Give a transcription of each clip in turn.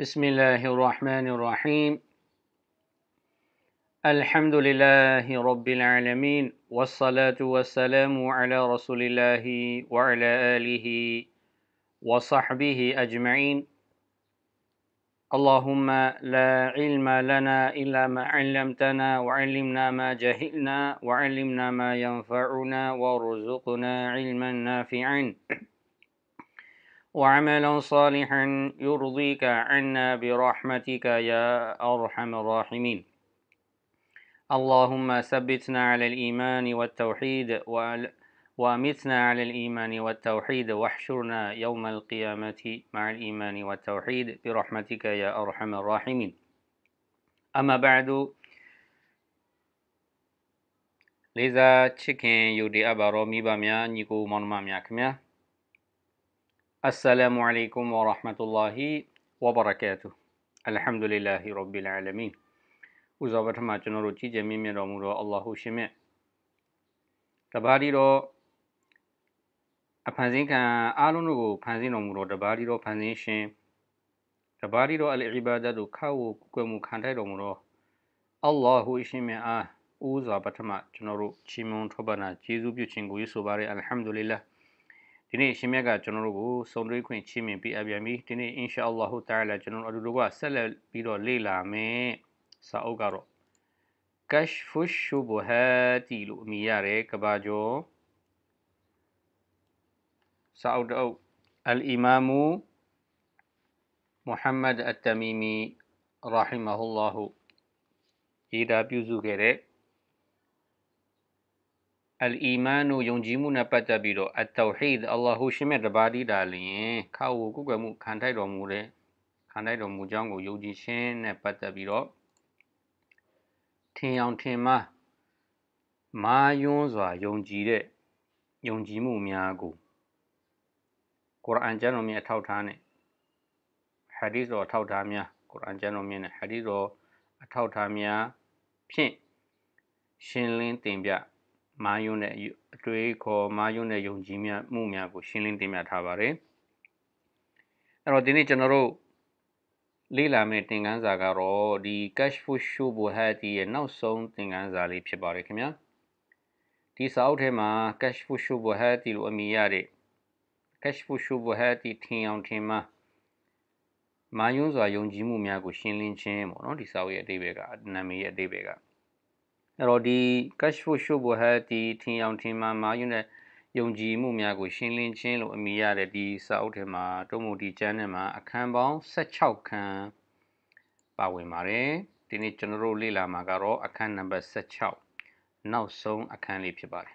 بسم الله الرحمن الرحيم الحمد لله رب العالمين والصلاة والسلام على رسول الله وعلى آله وصحبه أجمعين اللهم لا علم لنا إلا ما علمتنا وعلمنا ما جهلنا وعلمنا ما ينفعنا وارزقنا علما نافعا وعملا صالحا يرضيك عنا برحمتك يا أرحم الراحمين اللهم ثبتنا على الإيمان والتوحيد وأمتنا على الإيمان والتوحيد واحشرنا يوم القيامة مع الإيمان والتوحيد برحمتك يا أرحم الراحمين أما بعد لذا تشكين يودي أبارو ميبا ميا نيكو مرمى ميا كميا السلام عليكم ورحمة الله وبركاته الحمد لله رب العالمين ဦးဇော်ပထမကျွန်တော်တို့ကြည်ကြမြင့်မြတ်တော်မူသောအလ္လာဟူရှင်မြတ်တပါးဒီတော့အဖန်ဆင်းခံအားလုံးတို့ကိုဖန်ဆင်းတော်မူသောတပါးဒီတော့ဖန်ဆင်းရှင်တပါးဒီတော့အလ်အီဘာဒတ်တို့ခါဝကွယ်မှုခံထိုက်တော်မူသောအလ္လာဟူရှင်မြတ်အားဦးဇော်ပထမကျွန်တော်တို့ချီးမွမ်းထောပနာကျေးဇူးပြုခြင်းကိုယူဆိုပါရယ်အလ်ဟမ်ဒူလ illah ဒီနေ့ရှင်မြတ်ကကျွန်တော်တို့ကိုစုံတွေးခွင့်ချီးမြှင့်ပေးအပ်ပြန်ပြီဒီနေ့ inshallah တာလာကျွန်တော်တို့အတူတူကဆက်လက်ပြီးတော့လေ့လာမယ်စာအုပ်ကတော့ kashfu shubuhati လို့အမည်ရတယ်ကဘာကျော်စာအုပ်တအုပ် al imam muhammad at-tamimi rahimahullah ရေးတာပြုစုခဲ့တဲ့အလ်အီမန်တို့ယုံကြည်မှုနဲ့ပတ်သက်ပြီးတော့အတောဟီဒ်အလ္လာဟူရှိမဲ့တပါတိတာလျင်ခါဝူကုကွယ်မှုခံထိုက်တော်မူတဲ့ခံထိုက်တော်မူကြောင်းကိုယုံကြည်ခြင်းနဲ့ပတ်သက်ပြီးတော့ထင်အောင်ထင်မှားမာယွန်းစွာယုံကြည်တဲ့ယုံကြည်မှုများကိုကုရ်အာန်ကျမ်းတော်မြတ်အထောက်ထားနဲ့ဟာဒီသ်တော်အထောက်ထားများကုရ်အာန်ကျမ်းတော်မြတ်နဲ့ဟာဒီသ်တော်အထောက်ထားများဖြင့်ရှင်းလင်းတင်ပြမာယုနဲ့အတွေ့ခေါ်မာယုနဲ့ယုံကြည်မှုများကိုရှင်းလင်းတင်ပြထားပါတယ်။အဲ့တော့ဒီနေ့ကျွန်တော်တို့လေ့လာမယ့်သင်ခန်းစာကတော့ဒီ cash flow show bohati ရဲ့နောက်ဆုံးသင်ခန်းစာလေးဖြစ်ပါတယ်ခင်ဗျာ။ဒီစာအုပ်ထဲမှာ cash flow show bohati လို့အမည်ရတဲ့ cash flow show bohati ထင်အောင်ထင်မှားမာယွန်းစွာယုံကြည်မှုများကိုရှင်းလင်းခြင်းပေါ့နော်ဒီစာအုပ်ရဲ့အသေးပဲကနာမည်ရဲ့အသေးပဲကအဲ့တော့ဒီ cash flow show ဘောဟဒီထင်အောင်ထင်မှန်မှာယူနေယုံကြည်မှုများကိုရှင်းလင်းခြင်းလို့အမည်ရတဲ့ဒီစာအုပ်ထဲမှာတုံးမူဒီချမ်းထဲမှာအခန်းပေါင်း16ခန်းပါဝင်ပါတယ်ဒီနေ့ကျွန်တော်တို့လေ့လာမှာကတော့အခန်းနံပါတ်16နောက်ဆုံးအခန်းလေးဖြစ်ပါတယ်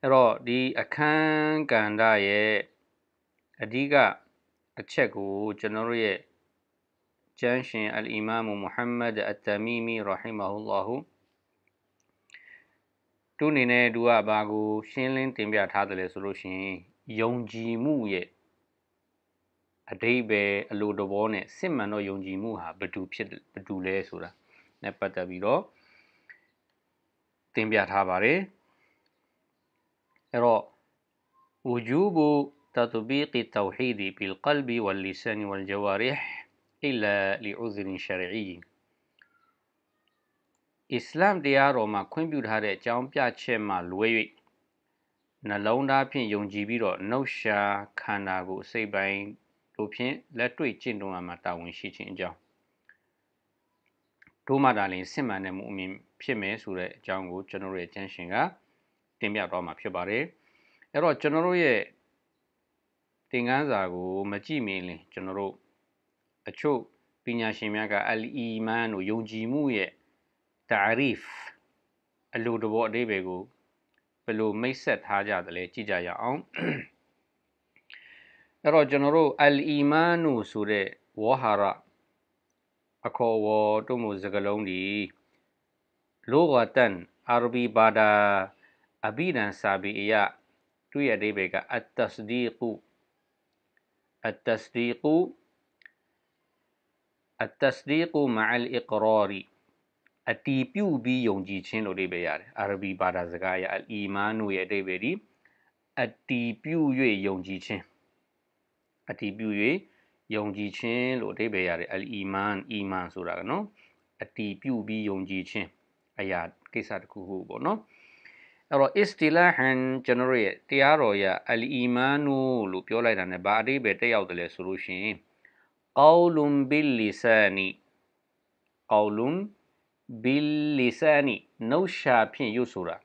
အဲ့တော့ဒီအခန်းကဏ္ဍရဲ့အဓိကအချက်ကိုကျွန်တော်တို့ရဲ့ကျမ်းရှင်အလ်အီမာမ်မူဟမ္မဒ်အတ္တမီမီရဟီမဟူလာဟူသူအနေနဲ့သူကဘာကိုရှင်းလင်းတင်ပြထားတယ်လဲဆိုလို့ရှိရင်ယုံကြည်မှုရဲ့အတိဘယ်အလိုတဘောနဲ့စစ်မှန်တော့ယုံကြည်မှုဟာဘယ်သူဖြစ်ဘယ်သူလဲဆိုတာနဲ့ပတ်သက်ပြီးတော့တင်ပြထားပါတယ်အဲ့တော့ وجوب تطبيق التوحيد بالقلب واللسان والجوارح إلا لعذر شرعي အစ္စလမ်တရားတော်မှာခွင့်ပြုထားတဲ့အကြောင်းပြချက်မှလွဲ၍နှလုံးသားဖြင့်ယုံကြည်ပြီးတော့နှုတ်ရှာခန္ဓာကိုစိတ်ပိုင်းတို့ဖြင့်လက်တွေ့ကျင့်သုံးရမှာတာဝန်ရှိခြင်းအကြောင်းတို့မှဒါလင်စစ်မှန်တဲ့မှုအမြင်ဖြစ်မယ်ဆိုတဲ့အကြောင်းကိုကျွန်တော်ရဲ့ကျမ်းရှင်ကတင်ပြသွားမှာဖြစ်ပါတယ်အဲ့တော့ကျွန်တော်တို့ရဲ့သင်ခန်းစာကိုမကြည့်မင်းလင်ကျွန်တော်တို့အချို့ပညာရှင်များကအလ်အီမန်တို့ယုံကြည်မှုရဲ့ تعريف အလိုတဘောအသေးပဲကိုဘယ်လိုမိတ်ဆက်ထားကြသလဲကြည့်ကြရအောင်အဲ့တော့ကျွန်တော်တို့အလ်အီမန်တို့ဆိုတဲ့ဝါဟာရအခေါ်ဝေါ်တို့မှုစကားလုံးဒီလောဂတန်အာရဘီဘာဒာအဘိဒန်စာဘီအယသူ့ရဲ့အသေးပဲကအတ်တစဒီကူအတ်တစဒီကူ التصديق مع الاقرار အတီးပြုပြီးယုံကြည်ခြင်းလို့အဓိပ္ပာယ်ရတယ်အာရဗီဘာသာစကားအရအီမန်တို့ရဲ့အဓိပ္ပာယ်ဒီအတီးပြု၍ယုံကြည်ခြင်းအတီးပြု၍ယုံကြည်ခြင်းလို့အဓိပ္ပာယ်ရတယ်အလ်အီမန်အီမန်ဆိုတာကနော်အတီးပြုပြီးယုံကြည်ခြင်းအရာကိစ္စတစ်ခုခုပေါ့နော်အဲ့တော့ istilahan ကျွန်တော်ရဲ့တရားတော်ရအလ်အီမန်လို့ပြောလိုက်တာ ਨੇ ဘာအဓိပ္ပာယ်တက်ရောက်တယ်လဲဆိုလို့ရှိရင် قول باللسان قول باللسان နှုတ်ရှာဖြင့်ရွတ်ဆိုတာ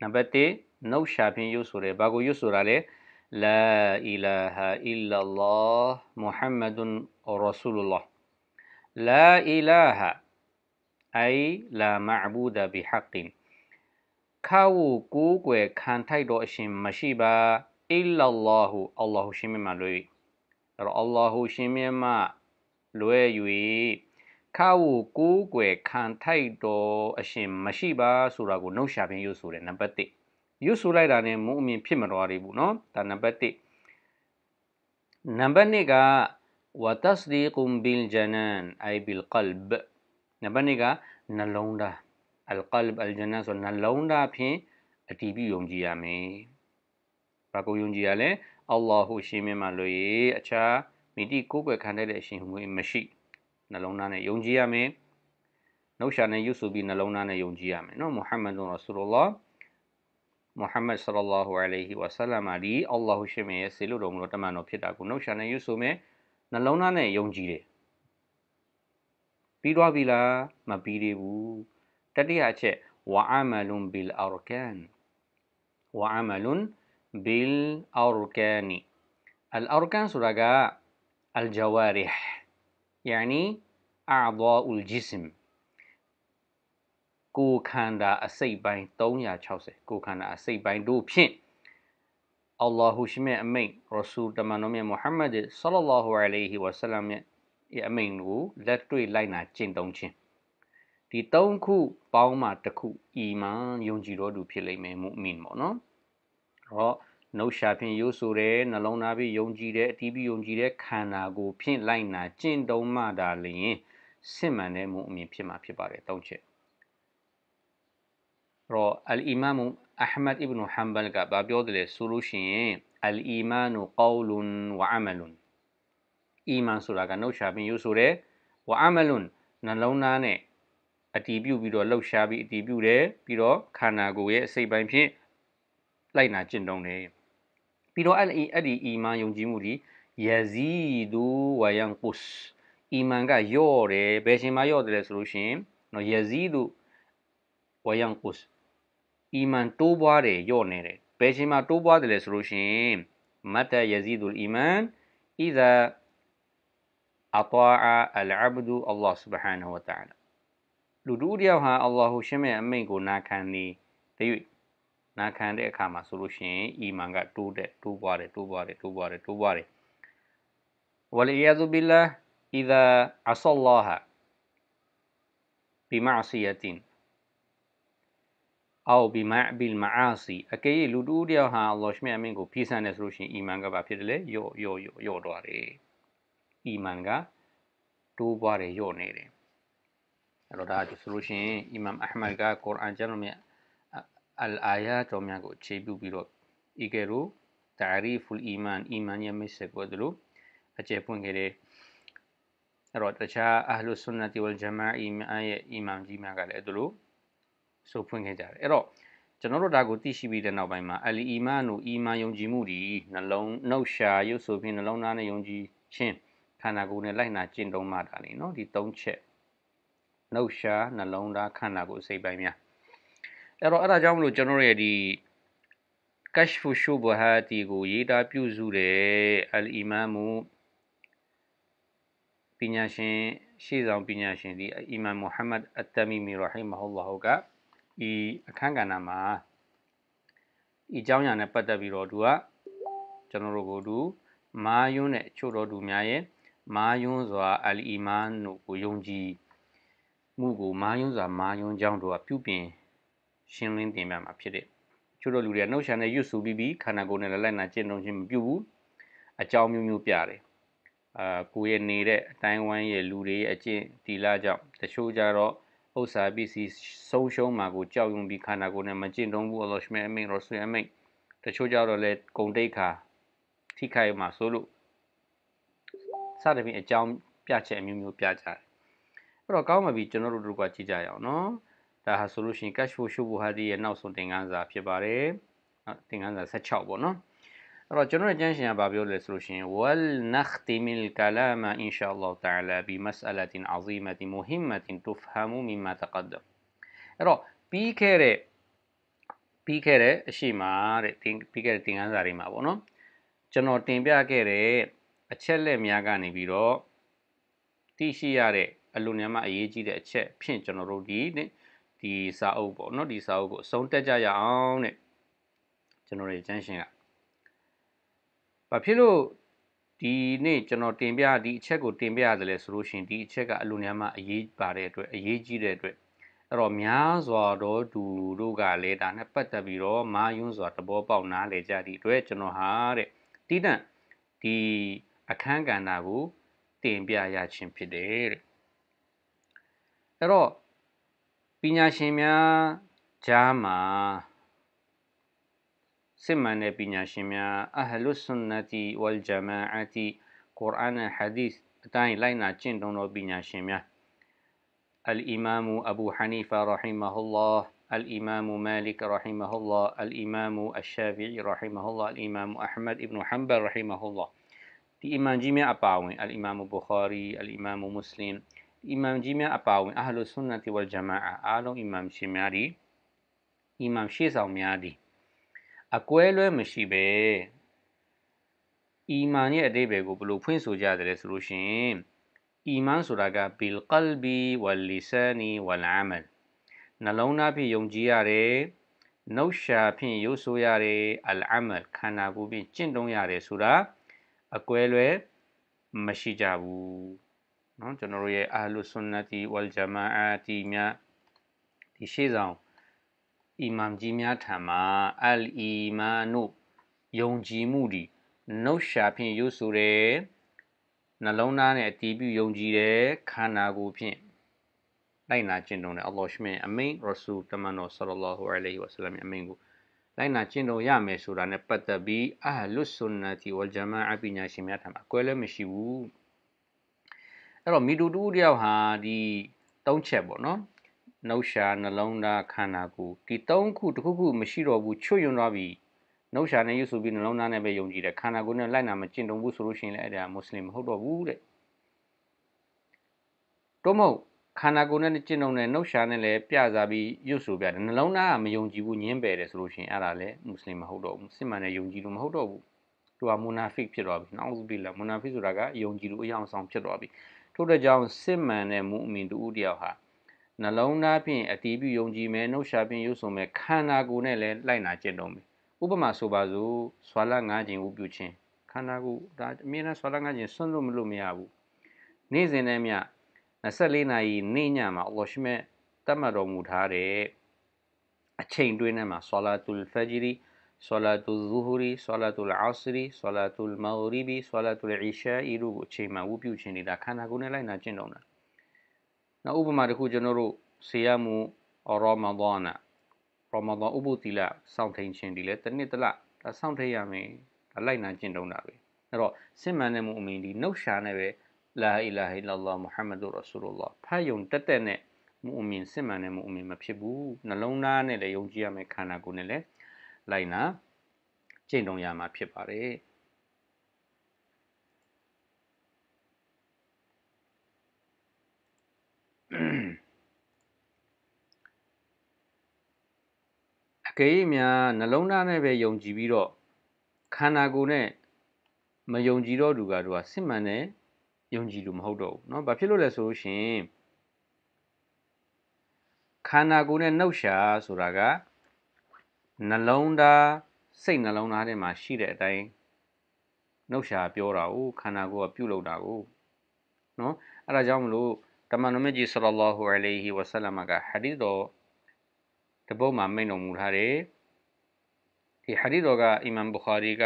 နံပါတ်1နှုတ်ရှာဖြင့်ရွတ်ဆိုတယ်ဘာကိုရွတ်ဆိုတာလဲလာအီလာဟာအီလာလာမုဟမ္မဒန်ရာဆူလလာလာအီလာဟာအိုင်လာမအဘူဒဘီဟက်ကင်ခါဝကိုကိုယ်ွယ်ခံထိုက်တော်အရှင်မရှိပါအီလာလာဟူအလ္လာဟူရှင်မြတ်မလို့အဲ့တော့ Allah ရှင်မြတ်မှလွဲ၍ခါဝကိုးကွယ်ခံထိုက်တော်အရှင်မရှိပါဆိုတာကိုနှုတ်ရှာပင်ယူဆိုတယ်နံပါတ်1ယူဆိုလိုက်တာနဲ့မုံအမြင်ဖြစ်မတော်ရဘူးเนาะဒါနံပါတ်1နံပါတ်2က وتصديق بالجنان أي بالقلب နံပါတ်2ကနှလုံးသား القلب الجنان ဆိုနှလုံးသားဖြင့်အတည်ပြုယုံကြည်ရမယ်ဘာကိုယုံကြည်ရလဲအလ္လာဟူရှိမြမလို့ရေအခြားမိတိကိုယ်ွယ်ခံတဲ့အရှင်မွေမရှိနှလုံးသားနဲ့ယုံကြည်ရမယ်နှုတ်ရှာနဲ့ယုဆုပြီးနှလုံးသားနဲ့ယုံကြည်ရမယ်နော်မုဟမ္မဒ်ရာဆူလလာမုဟမ္မဒ်ဆလလာဟူအလိုင်ဟီဝါဆလမ်အလီအလ္လာဟူရှိမြရဲ့ဆေလို့တော်မူလို့တမန်တော်ဖြစ်တာကိုနှုတ်ရှာနဲ့ယုဆုမယ်နှလုံးသားနဲ့ယုံကြည်တယ်ပြီးသွားပြီလားမပြီးသေးဘူးတတိယအချက်ဝါအမလွန်ဘီလ်အာရကန်ဝါအမလွန် bil arkani al arkan ဆိုတာက al jawarih يعني اعضاء الجسم ကိုခန္ဓာအစိတ်ပိုင်း360ကိုခန္ဓာအစိတ်ပိုင်းတို့ဖြင့်အလ္လာဟူရှိမြတ်အမိန့်ရဆူလ်တမန်တော်မြတ်မုဟမ္မဒ်ဆလ္လာလာဟူအလိုင်ဟီဝါဆလမ်ရဲ့အမိန့်ကိုလက်တွေ့လိုက်နာကျင့်သုံးခြင်းဒီ၃ခုပေါင်းမှတစ်ခုအီမန်ယုံကြည်တော်သူဖြစ်လိမ့်မယ်မုအ်မင်ပေါ့နော်တော့နှုတ်ရှာဖြင့်ရိုးဆိုတယ်နှလုံးသားဖြင့်ယုံကြည်တယ်အတီးပြီးယုံကြည်တဲ့ခန္ဓာကိုဖြင့်လိုက်နာကျင့်သုံးမှသာလျင်စစ်မှန်တဲ့မူအမြင်ဖြစ်မှာဖြစ်ပါတယ်သုံးချက်တော့အလ်အီမာမ်အဟမတ်အီဘ်နူဟမ်ဘယ်ကဘာပြောတယ်လဲဆိုလို့ရှိရင်အလ်အီမာနူကောလုန်ဝအမလုန်အီမန်ဆိုတာကနှုတ်ရှာပြီးယူဆိုတယ်ဝအမလုန်နှလုံးသားနဲ့အတီးပြုတ်ပြီးတော့လှုပ်ရှားပြီးအတီးပြုတ်တယ်ပြီးတော့ခန္ဓာကိုယ်ရဲ့အစိတ်ပိုင်းဖြင့်လိုက်နာကျင့်သုံးတယ်ပြီးတော့အဲ့ဒီအဲ့ဒီအီမန်ယုံကြည်မှုဒီယာဇီဒူဝယန်ကုစ်အီမန်ကယော့တယ်ဘယ်ရှင်မှာယော့တယ်ဆိုလို့ရှင်နော်ယာဇီဒူဝယန်ကုစ်အီမန်တိုးပွားတယ်ယော့နေတယ်ဘယ်ရှင်မှာတိုးပွားတယ်ဆိုလို့ရှင်မတ်တယာဇီဒူအီမန်အီဇာအတာအာအလ်အဘဒူအလ္လာဟ်ဆုဘဟာနဟူဝတအာလာလူတို့တယောက်ဟာအလ္လာဟ်ရှင်ရဲ့အမိန့်ကိုနာခံနေတည်း၍နာခံတဲ့အခါမှာဆိုလို့ရှိရင်အီမန်ကတိုးတဲ့တိုးပွားတယ်တိုးပွားတယ်တိုးပွားတယ်တိုးပွားတယ်ဝလီယာဇူဘီလာအီဒါအဆလလာဟာဘီမာစီယတင်အောဘီမာဘီလ်မာအာစီအကယ်၍လူတူတယောက်ဟာအလ္လာဟ်ရှင်အမင်းကိုဖြည့်ဆန်းတယ်ဆိုလို့ရှိရင်အီမန်ကဘာဖြစ်တယ်လဲယော့ယော့ယော့ယော့သွားတယ်အီမန်ကတိုးပွားတယ်ယော့နေတယ်အဲ့တော့ဒါဆိုလို့ရှိရင်အီမမ်အဟ်မဒ်ကကုရ်အာန်ကျမ်းတော်မြတ်အလ်အာယာတော်များကိုအခြေပြုပြီးတော့ဤကဲရိုတာရီဖူလ်အီမန်အီမန်ရဲ့မိတ်ဆက်ကိုဒီလိုအကျယ်ပွင့်ခဲ့တဲ့အဲ့တော့တခြားအဟ်လုဆွန်နတီဝလ်ဂျမာအီမန်ရဲ့အီမန်ကြီးများကလည်းဒီလိုဆိုဖွင့်ခဲ့ကြတယ်အဲ့တော့ကျွန်တော်တို့ဒါကိုသိရှိပြီးတဲ့နောက်ပိုင်းမှာအလီအီမန်ကိုအီမန်ယုံကြည်မှုဒီနှလုံးနှုတ်ရှာရုပ်ဆိုပြီးနှလုံးသားနဲ့ယုံကြည်ခြင်းခန္ဓာကိုယ်နဲ့လိုက်နာကျင့်သုံးမှတာလေနော်ဒီ၃ချက်နှုတ်ရှာနှလုံးသားခန္ဓာကိုယ်စိတ်ပိုင်းများအဲ့တော့အဲ့ဒါကြောင့်မလို့ကျွန်တော်ရဲ့ဒီ kashf shubuhat ကိုရေးသားပြုစုတယ်အလ်အီမမ်မူပညာရှင်ရှေ့ဆောင်ပညာရှင်ဒီအီမမ်မူဟမ္မဒ်အတ်တမီမီရဟီမဟူလာဟူကဤအခန်းကဏ္ဍမှာဤเจ้าညာနဲ့ပတ်သက်ပြီးတော့သူကကျွန်တော်တို့ကိုသူမာယွန်းနဲ့ချို့တော်သူများရဲ့မာယွန်းစွာအလ်အီမန်တို့ကိုယုံကြည်မှုကိုမာယွန်းစွာမာယွန်းကြောင့်တို့ကပြုပြင်ရှင်းလင်းတင်ပြမှာဖြစ်တယ်။ချို့တော့လူတွေကနှုတ်ရှာနဲ့ရွတ်ဆူပြီးပြီးခန္ဓာကိုယ်နဲ့လက်လက်နာကျင့်သုံးခြင်းမပြုဘူး။အကြောင်းမျိုးမျိုးပြတယ်။အာကိုယ်ရဲ့နေတဲ့အတိုင်းဝမ်းရဲ့လူတွေရဲ့အကျင့်တီလာကြောင့်တချို့ကြတော့ဥစ္စာပစ္စည်းဆုံးရှုံးမှာကိုကြောက်ရွံ့ပြီးခန္ဓာကိုယ်နဲ့မကျင့်သုံးဘူးအလ္လာဟ်ရှမေအမိန်ရောဆူအမိန်တချို့ကြတော့လေဂုံတိတ်ခါထိခိုက်မှာဆိုလို့စသဖြင့်အကြောင်းပြချက်အမျိုးမျိုးပြကြတယ်။အဲ့တော့ကောင်းပါပြီကျွန်တော်တို့တို့ကကြည့်ကြရအောင်နော်။ဒါဟာဆိုလို့ရှိရင် cash flow ရှုပ်ဖို့ဟာဒီရဲ့နောက်ဆုံးသင်ခန်းစာဖြစ်ပါတယ်။သင်ခန်းစာ16ပေါ့နော်။အဲ့တော့ကျွန်တော်ရဲ့ကျမ်းရှင်ကပြောလဲဆိုလို့ရှိရင် wal nakhtimil kalama insha Allah ta'ala bi mas'alatin 'azimati muhimmatin tufhamu mimma taqaddam အဲ့တော့ပြီးခဲ့တဲ့ပြီးခဲ့တဲ့အရှိမတဲ့တင်ပြီးခဲ့တဲ့သင်ခန်းစာတွေမှာပေါ့နော်ကျွန်တော်တင်ပြခဲ့တဲ့အချက်လက်များကနေပြီးတော့သိရှိရတဲ့အလွန်များမှအရေးကြီးတဲ့အချက်ဖြင့်ကျွန်တော်တို့ဒီနေ့ဒီစာအုပ်ပေါ့နော်ဒီစာအုပ်ကိုအဆုံးတက်ကြရအောင်တဲ့ကျွန်တော်တွေကျမ်းရှင်ကဘာဖြစ်လို့ဒီနေ့ကျွန်တော်တင်ပြဒီအချက်ကိုတင်ပြရတယ်လဲဆိုလို့ရှင်ဒီအချက်ကအလွန်များမှအရေးပါတဲ့အတွက်အရေးကြီးတဲ့အတွက်အဲ့တော့များစွာတော့သူတို့ကလည်းဒါနဲ့ပတ်သက်ပြီးတော့မာယွန်းစွာသဘောပေါက်နားလည်ကြသည့်အတွက်ကျွန်တော်ဟာတဲ့တိတန့်ဒီအခန်းကဏ္ဍကိုတင်ပြရခြင်းဖြစ်တယ်တဲ့အဲ့တော့ပညာရှင်များကြားမှာစစ်မှန်တဲ့ပညာရှင်များအဟလုဆွန်နတီဝလ်ဂျမာအတီကုရ်အာန်ဟာဒီသ်အတိုင်းလိုက်နာကျင့်သုံးသောပညာရှင်များ الإمام أبو حنيفة رحمه الله الإمام مالك رحمه الله الإمام الشافعي رحمه الله الإمام أحمد بن حنبل رحمه الله في إمام جميع أباوين الإمام بخاري الإمام مسلم အီမမ်ကြီးများအပါအဝင်အာဟလုဆွန်နတီဝလ်ဂျမာအာအားလုံးအီမမ်ရှင်များဒီအီမမ်ရှေ့ဆောင်များဒီအကွဲလွဲမရှိပဲအီမန်ရဲ့အတိတ်ဘယ်ကိုဘယ်လိုဖွင့်ဆိုကြသလဲဆိုလို့ရှိရင်အီမန်ဆိုတာကဘီလ်ကလ်ဘီဝလ်လီဆာနီဝလ်အမလ်နှလုံးသားဖြင့်ယုံကြည်ရတယ်နှုတ်ရှာဖြင့်ရုပ်ဆိုရတယ်အလ်အမလ်ခန္ဓာကိုယ်ဖြင့်ကျင့်သုံးရတယ်ဆိုတာအကွဲလွဲမရှိကြဘူးနော်ကျွန်တော်တို့ရဲ့အာလူဆွန်နတီဝလ်ဂျမာအာတီမြတ်ဒီရှေ့ဆောင်အီမမ်ကြီးများထံမှာအလ်အီမာနုယုံကြည်မှုဒီနှုတ်ရှာဖြင့်ရုပ်ဆိုတယ်နှလုံးသားနဲ့အတီးပြုယုံကြည်တယ်ခန္ဓာကိုယ်ဖြင့်လိုက်နာကျင့်သုံးတယ်အလ္လာဟ်ရှမင်အမိန်ရဆူလ်တမန်တော်ဆလ္လာဟူအလัยဟိဝါဆလမ်အမိန်ကိုလိုက်နာကျင့်သုံးရမယ်ဆိုတာနဲ့ပတ်သက်ပြီးအာလူဆွန်နတီဝလ်ဂျမာအာပညာရှင်များထံမှာအကွဲလည်းမရှိဘူးအဲ့တော့မီတူတူတယောက်ဟာဒီသုံးချက်ပေါ့နော်နှုတ်ရှာနှလုံးသားခန္ဓာကိုယ်ဒီသုံးခုတစ်ခုခုမရှိတော့ဘူးချွတ်ယွန်းသွားပြီနှုတ်ရှာနဲ့ယူဆိုပြီးနှလုံးသားနဲ့ပဲယုံကြည်တယ်ခန္ဓာကိုယ်နဲ့လိုက်နာမကျင့်တုံဘူးဆိုလို့ရှိရင်လည်းအဲ့ဒါမွတ်စလင်မဟုတ်တော့ဘူးတဲ့တော့မဟုတ်ခန္ဓာကိုယ်နဲ့ကျင့်တုံနဲ့နှုတ်ရှာနဲ့လည်းပြစားပြီးယူဆိုပြတယ်နှလုံးသားကမယုံကြည်ဘူးညင်းပယ်တယ်ဆိုလို့ရှိရင်အဲ့ဒါလည်းမွတ်စလင်မဟုတ်တော့ဘူးစစ်မှန်တဲ့ယုံကြည်လို့မဟုတ်တော့ဘူးသူကမူနာဖစ်ဖြစ်သွားပြီနောက်ပြီးလာမူနာဖစ်ဆိုတာကယုံကြည်လို့အယောင်ဆောင်ဖြစ်သွားပြီထို့တကြောင့်စစ်မှန်တဲ့မူအမင်တူဦးတယောက်ဟာနှလုံးသားဖြင့်အတီးပြုယုံကြည်မယ်နှုတ်ရှာဖြင့်ရုပ်ဆုံမယ်ခန္ဓာကိုယ်နဲ့လည်းလိုက်နာကျင့်သုံးမယ်ဥပမာဆိုပါစို့ဆွာလငါးကျင်ဥပြုခြင်းခန္ဓာကိုယ်ဒါအမြဲတမ်းဆွာလငါးကျင်ဆွန့်လို့မလို့မရဘူးနေ့စဉ်နဲ့မျှ24နာရီနေ့ညမှာအော်ရှိမဲ့တတ်မှတ်တော်မူထားတဲ့အချိန်တွင်းထဲမှာဆွာလာတူလ်ဖာဂျီရီ Salatul Zuhri, Salatul Asri, Salatul Maghribi, Salatul Isha ဤတို့ကိုအချိန်မှဝုပြုခြင်းနေတာခန္ဓာကိုယ်နဲ့လိုက်နာကျင့်သုံးတာ။နောက်ဥပမာတစ်ခုကျွန်တော်တို့ဆေယမူရာမဒန်ရာမဒန်ဥပုသီလစောင့်ထိန်ခြင်းဒီလေတစ်နှစ်တစ်လဒါစောင့်ထိန်ရမယ်ဒါလိုက်နာကျင့်သုံးတာပဲ။အဲ့တော့စစ်မှန်တဲ့မူအမင်ဒီနှုတ်ရှာနဲ့ပဲလာအီလာဟီလာလာမုဟမ္မဒူရာဆူလူလာဖတ်ယုံတက်တက်နဲ့မူအမင်စစ်မှန်တဲ့မူအမင်မဖြစ်ဘူး။နှလုံးသားနဲ့လည်းယုံကြည်ရမယ်ခန္ဓာကိုယ်နဲ့လည်းလိုက်နာကျင့်သုံးရမှာဖြစ်ပါတယ်အကြေးများနှလုံးသားနဲ့ပဲယုံကြည်ပြီးတော့ခန္ဓာကိုယ်နဲ့မယုံကြည်တော့သူကသူကစစ်မှန်တဲ့ယုံကြည်လူမဟုတ်တော့ဘူးเนาะဘာဖြစ်လို့လဲဆိုလို့ရှင်ခန္ဓာကိုယ်နဲ့နှုတ်ရှာဆိုတာကနှလုံးသားစိတ်နှလုံးသားထဲမှာရှိတဲ့အတိုင်းနှုတ်ရှာပြောတာကိုခန္ဓာကိုယ်ကပြုလုပ်တာကိုနော်အဲ့ဒါကြောင့်မလို့တမန်တော်မြတ်ကြီးဆလလောဟူအလိုင်ဟီဝဆလမ်ကဟာဒီသ်တော်တပုတ်မှာမိန့်တော်မူထားတယ်ဒီဟာဒီသ်တော်ကအီမမ်ဘူခါရီက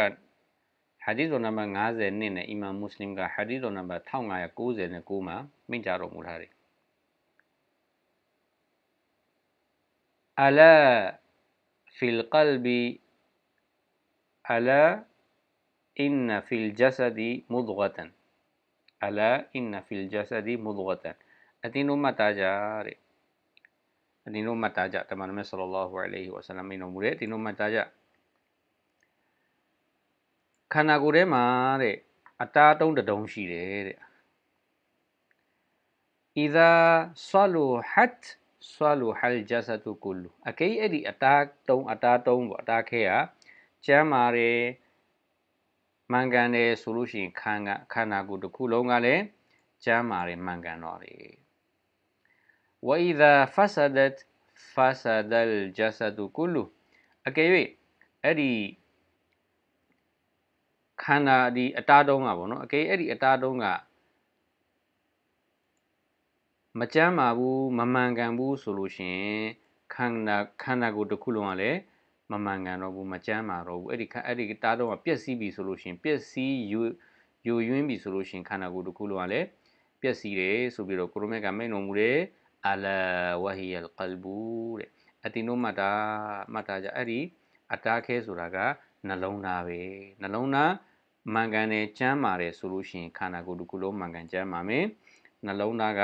ဟာဒီသ်တော်နံပါတ်50နဲ့အီမမ်မွတ်စလင်ကဟာဒီသ်တော်နံပါတ်1596မှာမိန့်ကြားတော်မူထားတယ်အလာ في القلب ألا إن في الجسد مضغة ألا إن في الجسد مضغة أتين أمة تاجر أتين أمة تاجر تمام النبي صلى الله عليه وسلم من أمور أتين أمة تاجر كان أقول ما أري أتا تون تدوم شيء إذا صلحت ဆွာလူဟာလ်ဂျဆတ်တူကူလူအကိအဲ့ဒီအတားတုံးအတားတုံးပေါ့အတားခဲကကျမ်းမာတယ်မှန်ကန်တယ်ဆိုလို့ရှိရင်ခန္ဓာခန္ဓာကိုယ်တစ်ခုလုံးကလည်းကျမ်းမာတယ်မှန်ကန်တော့တယ်ဝိဒါဖဆဒတ်ဖဆဒလ်ဂျဆတ်ကူလူအကယ်၍အဲ့ဒီခန္ဓာဒီအတားတုံးကပေါ့နော်အကယ်အဲ့ဒီအတားတုံးကမကျမ်းမာဘူးမမှန်ကန်ဘူးဆိုလို့ရှိရင်ခန္ဓာခန္ဓာကိုယ်တစ်ခုလုံးကလည်းမမှန်ကန်တော့ဘူးမကျမ်းမာတော့ဘူးအဲ့ဒီအဲ့ဒီတားတော့ပျက်စီးပြီဆိုလို့ရှိရင်ပျက်စီးယူယူယွင်းပြီဆိုလို့ရှိရင်ခန္ဓာကိုယ်တစ်ခုလုံးကလည်းပျက်စီးတယ်ဆိုပြီးတော့ကိုရိုမက်ကမိန်တော်မူတယ်အလာဝဟီယလ်ကလ်ဘူတဲ့အတင်တို့မှတာမှတာကြအဲ့ဒီအတားခဲဆိုတာကနှလုံးသားပဲနှလုံးသားမှန်ကန်တယ်ကျမ်းမာတယ်ဆိုလို့ရှိရင်ခန္ဓာကိုယ်တစ်ခုလုံးမှန်ကန်ကျမ်းမာမယ်နှလုံးသားက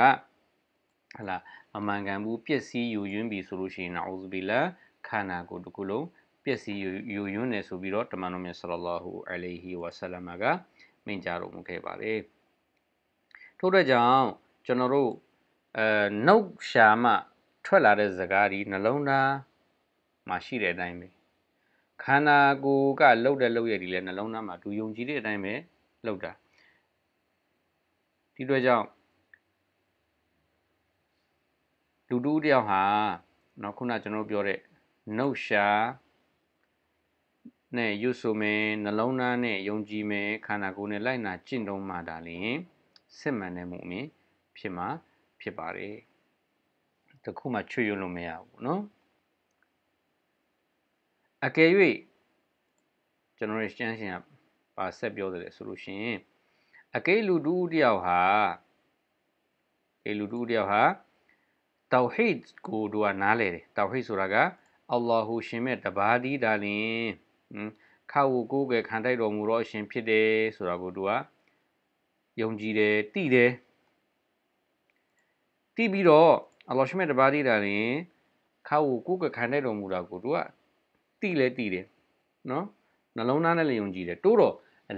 ဟလာမမှန်ကန်ဘူးပျက်စီးယူယွင်းပြီဆိုလို့ရှိရင်နာဥဇဘီလာခန္ဓာကိုယ်တစ်ခုလုံးပျက်စီးယူယွင်းနေဆိုပြီးတော့တမန်တော်မြတ်ဆလလာဟူအလိုင်ဟီဝါဆလမ်ကမင်ကြားတော်မူခဲ့ပါတယ်ထို့အတွက်ကြောင့်ကျွန်တော်တို့အဲနှုတ်ရှာမှထွက်လာတဲ့ဇကားဒီနှလုံးသားမှာရှိတဲ့အတိုင်းပဲခန္ဓာကိုယ်ကလှုပ်တဲ့လှုပ်ရည်ဒီလည်းနှလုံးသားမှာဒူယုံကြည်တဲ့အတိုင်းပဲလှုပ်တာဒီတွေ့ကြောင့်လူတူတယောက်ဟာเนาะခုနကျွန်တော်ပြောတဲ့နှုတ်ရှာနဲ့ယူဆိုမယ်နှလုံးသားနဲ့ယုံကြည်မယ်ခန္ဓာကိုယ်နဲ့လိုက်နာကျင့်သုံးမှဒါလျင်စစ်မှန်တဲ့မှုအမြင်ဖြစ်မှာဖြစ်ပါတယ်တခုမှချွေရွလို့မရဘူးเนาะအကယ်၍ကျွန်တော်ရရှင်းရှင်ကပါဆက်ပြောတယ်ဆိုလို့ရှိရင်အကယ်လူတူတယောက်ဟာအကယ်လူတူတယောက်ဟာတောဟိတ်ကိုတို့ကနားလေတယ်တောဟိတ်ဆိုတာကအော်လာဟူရှင်မဲ့တပါးဒီဒါလင်ခါဝူကိုကခံတိုက်တော်မူသောအရှင်ဖြစ်တယ်ဆိုတာကိုတို့ကယုံကြည်တယ်တိတယ်တိပြီးတော့အလ္လာဟ်ရှင်မဲ့တပါးဒီဒါလင်ခါဝူကိုကခံတိုက်တော်မူတာကိုတို့ကတိလဲတိတယ်နော်နှလုံးသားနဲ့လည်းယုံကြည်တယ်တိုးတော့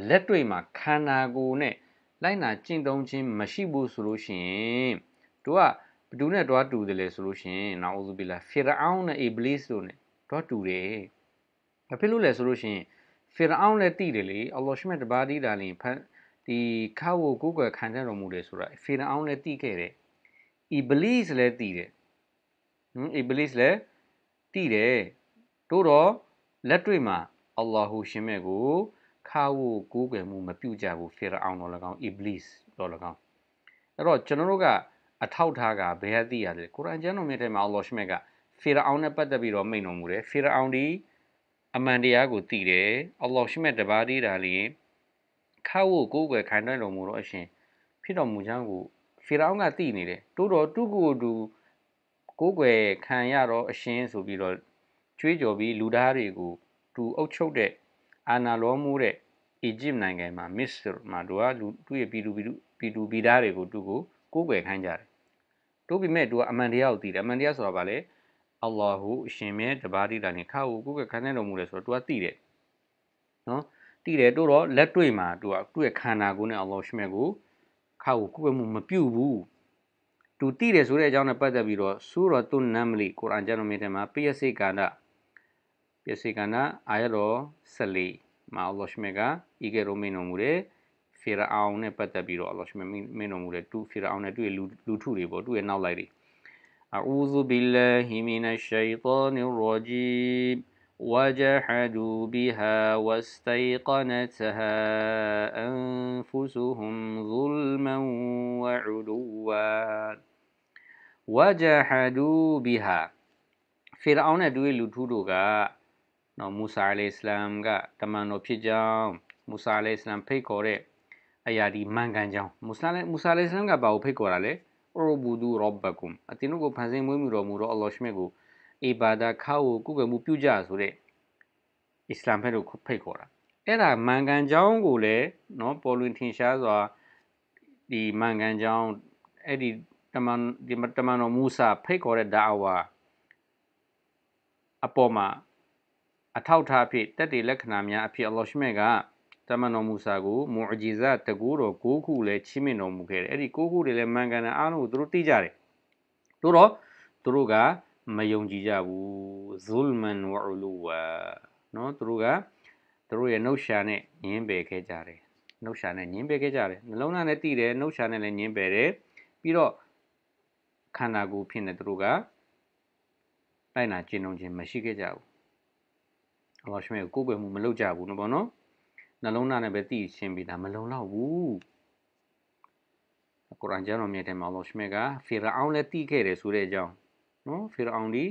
လက်တွေ့မှာခန္ဓာကိုယ်နဲ့လိုက်နာကျင့်သုံးခြင်းမရှိဘူးဆိုလို့ရှိရင်တို့ကသူနဲ့တွားတူတယ်လေဆိုလို့ရှင်နာအူဇူဘီလာဖီရအောင်နဲ့အီဘလစ်တို့နဲ့တွားတူတယ်ဘာဖြစ်လို့လဲဆိုလို့ရှင်ဖီရအောင်လည်းတိတယ်လေအလ္လာဟ်ရှမတ်တဘာဒီဒါလင်ဖန်ဒီခါဝိုကိုယ်ကွယ်ခံတဲ့တော်မူတယ်ဆိုတာဖီရအောင်လည်းတိခဲ့တယ်အီဘလစ်လည်းတိတယ်ဟမ်အီဘလစ်လည်းတိတယ်တို့တော့လက်တွေ့မှာအလ္လာဟူရှင်မဲ့ကိုခါဝိုကိုယ်ကွယ်မှုမပြုကြဘူးဖီရအောင်တော့၎င်းအီဘလစ်တော့၎င်းအဲ့တော့ကျွန်တော်တို့ကအထောက်ထားကဘယ်အသိရလဲကုရ်အာန်ကျမ်းတော်မြတ်ထဲမှာအလ္လာဟ်ရှမေကဖီရအောင်နဲ့ပတ်သက်ပြီးတော့မိန့်တော်မူတယ်ဖီရအောင်ဒီအမှန်တရားကိုသိတယ်အလ္လာဟ်ရှမေတပါးတည်းဒါလျင်ခါဝုကိုကိုယ်ခံနိုင်တော်မူတော့အရှင် ဖြစ်တော်မူချမ်းကိုဖီရအောင်ကသိနေတယ်တိုးတော်သူ့ကိုယ်သူကိုယ်ွယ်ခံရတော့အရှင်ဆိုပြီးတော့ကြွေးကြော်ပြီးလူသားတွေကိုသူအုပ်ချုပ်တဲ့အာနာလောမှုတဲ့အီဂျစ်နိုင်ငံမှာမစ္စမှာသူကလူသူ့ရဲ့ပြည်သူပြည်သူပြည်သူပြည်သားတွေကိုသူ့ကိုကိုယ်ွယ်ခိုင်းကြတယ်တို့ပေမဲ့သူကအမှန်တရားကိုသိတယ်အမှန်တရားဆိုတာဗာလေအလ္လာဟူအရှင်မြတ်တပါးတိတာနေခါကိုကိုယ်ကခံနေတော်မူတယ်ဆိုတော့ तू ကသိတယ်နော်သိတယ်တို့တော့လက်တွေ့မှာ तू ကသူ့ရဲ့ခန္ဓာကိုယ်နဲ့အလ္လာဟ်ရှင်မြတ်ကိုခါကိုကိုယ်ပဲမပြုတ်ဘူးသူသိတယ်ဆိုတဲ့အကြောင်းနဲ့ပတ်သက်ပြီးတော့ဆူရတုနမ်လီကုရ်အာန်ကျမ်းတော်မြေထဲမှာပိယစိကန္ဒပိယစိကန္ဒအာယတော်14မှာအလ္လာဟ်ရှင်မြတ်ကဤကဲ့သို့မိန့်တော်မူတယ်ဖေရအောင်နဲ့ပတ်သက်ပြီးတော့အလ္လာဟ်ရှင်မင်းတော်မူတဲ့သူဖေရအောင်နဲ့သူ့ရဲ့လူထုတွေပေါ့သူ့ရဲ့နောက်လိုက်တွေ أعوذ بالله من الشيطان الرجيم وجحدوا بها واستيقنتها أنفسهم ظلما وعدوا وجحدوا بها ဖေရအောင်နဲ့သူ့ရဲ့လူထုတို့ကနော်မူဆာအလัยဟ်အစ္စလမ်ကတမန်တော်ဖြစ်ကြောင်းမူဆာအလัยဟ်အစ္စလမ်ဖိတ်ခေါ်တဲ့အရာဒီမှန်ကန်ကြောင်းမွတ်စလမ်မူဆာအလัยဆလမ်ကဘာကိုဖိတ်ခေါ်တာလဲအရဘူဒူရောဘကွမ်အတင်းတို့ကိုဖန်ဆင်းမွေးမြူတော်မူသောအလ္လာဟ်ရှမေကိုအီဘာဒါခါကိုကုကွယ်မှုပြုကြဆိုတဲ့အစ္စလာမ်ဘက်ကိုဖိတ်ခေါ်တာအဲ့ဒါမှန်ကန်ကြောင်းကိုလည်းเนาะပေါ်လွင်ထင်ရှားစွာဒီမှန်ကန်ကြောင်းအဲ့ဒီတမန်ဒီတမန်တော်မူဆာဖိတ်ခေါ်တဲ့ဒါအဝါအပေါ်မှာအထောက်ထားဖြစ်တက်တည်လက္ခဏာများအဖြစ်အလ္လာဟ်ရှမေကတမန်တော်မူဆာကိုမူအဂျီဇာတကူတော်၉ခုလည်းချီးမြှင့်တော်မူခဲ့တယ်အဲ့ဒီ၉ခုတွေလည်းမန်ကန်တဲ့အားလုံးကိုသူတို့သိကြတယ်တို့တော့သူတို့ကမယုံကြည်ကြဘူးဇุลမန်ဝအလူဝါနော်သူတို့ကသူတို့ရဲ့နှုတ်ရှာနဲ့ညင်းပယ်ခဲ့ကြတယ်နှုတ်ရှာနဲ့ညင်းပယ်ခဲ့ကြတယ်နှလုံးသားနဲ့တည်တယ်နှုတ်ရှာနဲ့လည်းညင်းပယ်တယ်ပြီးတော့ခန္ဓာကိုယ်ဖြစ်နေသူတို့ကလိုက်နာကျင့်ုံခြင်းမရှိခဲ့ကြဘူးအလ္လာဟ်ရှင်ရဲ့ကိုယ်ပွေမှုမလုပ်ကြဘူးနော်ဗောနော်နှလုံးသားနဲ့ပဲသိရှင်းပြီးဒါမလုံလောက်ဘူးကုရ်အန်ကျမ်းတော်မြတ်ထဲမှာအလ္လာဟ်ရှင်ကဖီရအောင်လည်းတီးခဲ့တယ်ဆိုတဲ့အကြောင်းနော်ဖီရအောင်ဒီ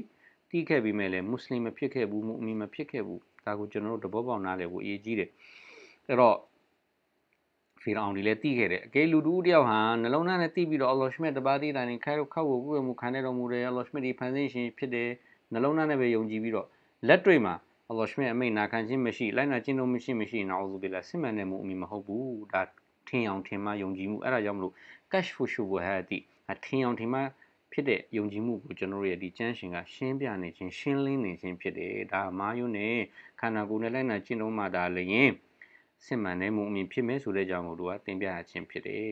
တီးခဲ့ပြီးမဲ့လည်းမွတ်စလင်မဖြစ်ခဲ့ဘူးမူအမီမဖြစ်ခဲ့ဘူးဒါကိုကျွန်တော်တို့တဘောပေါက်နားလည်ဖို့အရေးကြီးတယ်အဲ့တော့ဖီရအောင်ဒီလည်းတီးခဲ့တယ်အကယ်လူတူတယောက်ဟာနှလုံးသားနဲ့တီးပြီးတော့အလ္လာဟ်ရှင်တပါးသေးတိုင်းခိုင်တော့ခောက်ကိုကုဝေမှုခံရတော်မူတယ်အလ္လာဟ်ရှင်ဒီဖန်ဆင်းရှင်ဖြစ်တယ်နှလုံးသားနဲ့ပဲယုံကြည်ပြီးတော့လက်တွေ့မှာအလ္လာဟ်ရှင်အမိန့်နာခံခြင်းမရှိလိုက်နာခြင်းတို့မရှိမရှိနာအူဇူဘီလာစစ်မှန်တဲ့မူအမိမဟုတ်ဘူးဒါထင်အောင်ထင်မှယုံကြည်မှုအဲ့ဒါကြောင့်မလို့ cash for show ဟာတိထင်အောင်ထင်မှဖြစ်တဲ့ယုံကြည်မှုကိုကျွန်တော်ရဲ့ဒီကျမ်းရှင်ကရှင်းပြနေခြင်းရှင်းလင်းနေခြင်းဖြစ်တယ်ဒါမာယုနဲ့ခန္ဓာကိုယ်နဲ့လိုက်နာခြင်းတို့မှဒါလည်းရင်စစ်မှန်တဲ့မူအမိဖြစ်မယ်ဆိုတဲ့အကြောင်းကိုသူကသင်ပြရခြင်းဖြစ်တယ်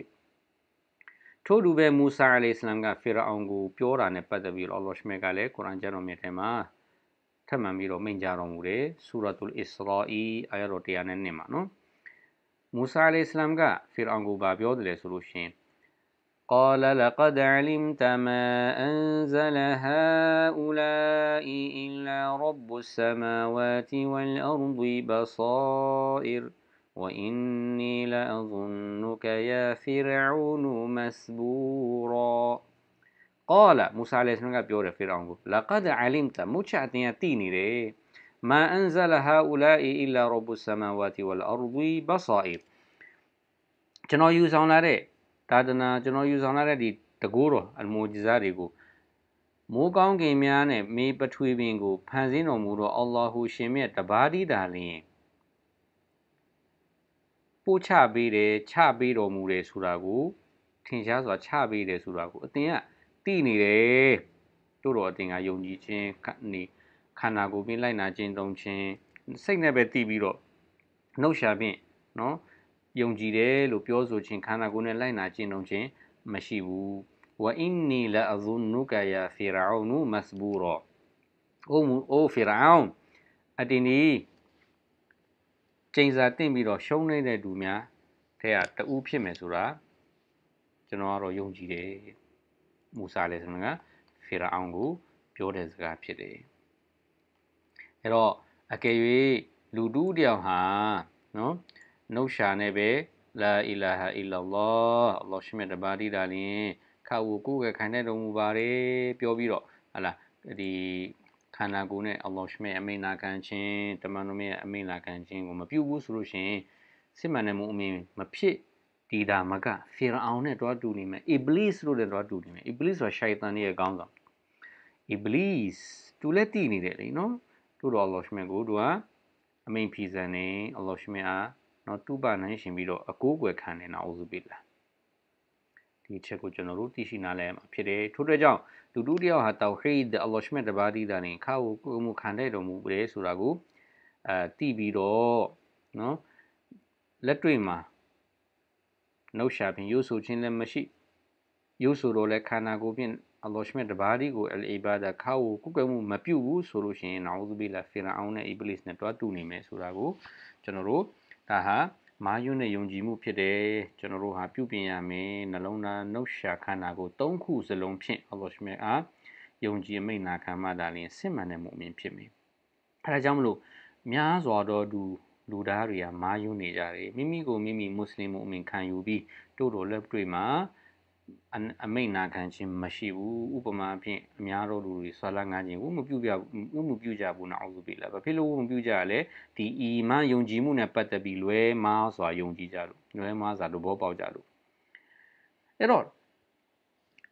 ထို့တူပဲမူဆာအလัยစလမ်ကဖေရာအောင်ကိုပြောတာနဲ့ပတ်သက်ပြီးတော့အလ္လာဟ်ရှင်ကလည်းကုရ်အာန်ကျမ်းတော်မြတ်ထဲမှာထပ်မံပြီးတော့မိန့်ကြားတော်မူတယ်ဆူရတ်တူလ်အစ္စရာအီအာယတ်တော်102မှာနော်မူဆာအလัยဟိစလမ်ကဖီရအောင်ကိုဗာပြောတယ်ဆိုလို့ရှင် آية قال لقد علمت ما أنزل هؤلاء إلا رب السماوات والأرض بصائر وإني لأظنك يا فرعون مسبورا قال موسى عليه السلام ကပြောတယ်ဖေရောင်ကို لقد علمت မုချအတင်ကတိနေတယ် ما أنزل هؤلاء إلا رب السماوات والأرض بصائر ကျွန်တော်ယူဆောင်လာတဲ့သာသနာကျွန်တော်ယူဆောင်လာတဲ့ဒီတကိုးတော်အမူဂျီဇာတွေကိုမိုးကောင်းကင်များနဲ့မေပထွေပင်ကိုဖန်ဆင်းတော်မူသောအလ္လာဟူရှင်မြတ်တပါးတည်းသာလျင်ပို့ချပေးတယ်ချပေးတော်မူတယ်ဆိုတာကိုထင်ရှားစွာချပေးတယ်ဆိုတာကိုအတင်ကသိနေတယ်တို့တော်အသင်ကယုံကြည်ခြင်းနေခန္ဓာကိုယ်ပြင်လိုက်နာခြင်းတုံခြင်းစိတ်နဲ့ပဲသိပြီးတော့နှုတ်ရှာဖြင့်နော်ယုံကြည်တယ်လို့ပြောဆိုခြင်းခန္ဓာကိုယ်နဲ့လိုက်နာခြင်းတုံခြင်းမရှိဘူးဝအင်းနီလာအဇုန်နုကယာဖီရာအုန်မစဘူရာအိုမူအိုဖီရာအုန်အတင်ဒီကျိန်စာတင့်ပြီးတော့ရှုံးနေတဲ့သူများတဲ့ကတူးဖြစ်မယ်ဆိုတာကျွန်တော်ကတော့ယုံကြည်တယ်မူဆာလည်းဆိုတာကဖီရာအောင်ကိုပြောတဲ့စကားဖြစ်တယ်အဲ့တော့အကယ်၍လူတူးတယောက်ဟာနော်နှုတ်ရှာနဲ့ပဲလာအီလာဟာအီလာလောအလ္လာဟ်ရှိမြတ်တပါတိဒါလင်ခါဝူကိုယ်ကခံတဲ့တော်မူပါတယ်ပြောပြီးတော့ဟလာဒီခန္ဓာကိုယ်နဲ့အလ္လာဟ်ရှိမြတ်အမိန်နာခံခြင်းတမန်တော်မြတ်အမိန်နာခံခြင်းကိုမပြုတ်ဘူးဆိုလို့ရှင်စစ်မှန်တဲ့မူအမိန်မဖြစ်ဒီဒါမကဖီရအောင်နဲ့တွားတူနေမယ်အီဘလစ်လို့လည်းတွားတူနေမယ်အီဘလစ်ဆိုတာရှိုင်တန်ရဲ့ခေါင်းဆောင်အီဘလစ်သူလည်းတည်နေတယ်လေနော်သူ့တော်အလ္လာဟ်ရှင်ကိုသူကအမိန်ဖီဇန်နေအလ္လာဟ်ရှင်အားနော်သူ့ပါနိုင်ရှင်ပြီးတော့အကိုးကွယ်ခံနေတာအူဇူဘီလာဒီချက်ကိုကျွန်တော်တို့သိရှိနားလည်မှာဖြစ်တယ်ထို့အတွက်ကြောင့်လူတူတယောက်ဟာတောဟီဒ်အလ္လာဟ်ရှင်တဘာဒီဒါနေခါကိုကိုမှုခံတဲ့တော်မူတယ်ဆိုတာကိုအဲတည်ပြီးတော့နော်လက်တွေ့မှာနှုတ်ရှာဖြင့်ရိုးဆိုခြင်းလည်းမရှိရိုးဆိုတော့လည်းခန္ဓာကိုယ်ဖြင့်အလ္လာဟ်ရှ်မြတ်တပါးဒီကိုအလ်အီဘာဒခါကိုကုကွယ်မှုမပြုတ်ဘူးဆိုလို့ရှိရင်နာဥဇဘီလာဖီရာအောင်နဲ့အီဘလစ်နဲ့တွားတူနေမယ်ဆိုတာကိုကျွန်တော်တို့ဒါဟာမာယွန်းနဲ့ယုံကြည်မှုဖြစ်တယ်ကျွန်တော်တို့ဟာပြုပြင်ရမယ်နှလုံးသားနှုတ်ရှာခန္ဓာကိုသုံးခုစလုံးဖြင့်အလ္လာဟ်ရှ်မြတ်အားယုံကြည်မိန့်နာခံမှသာလျှင်စစ်မှန်တဲ့မုအမြင်ဖြစ်မယ်အဲဒါကြောင့်မလို့များစွာသောသူလူသားတွေကမာယွနေကြတယ်မိမိကိုမိမိမွတ်စလင်မှုအမင်ခံယူပြီးတို့တော်လက်တွေ့မှာအမိန်နာခံခြင်းမရှိဘူးဥပမာအဖြစ်အများတော်လူတွေဆွာလာငါခြင်းဘူးမပြုပြဘူးမပြုကြဘူးနော်အောက်စုပြီလားဘာဖြစ်လို့မပြုကြရလဲဒီအီမန်ယုံကြည်မှုနဲ့ပတ်သက်ပြီးလွဲမားစွာယုံကြည်ကြလို့လွဲမားစွာသဘောပေါက်ကြလို့အဲ့တော့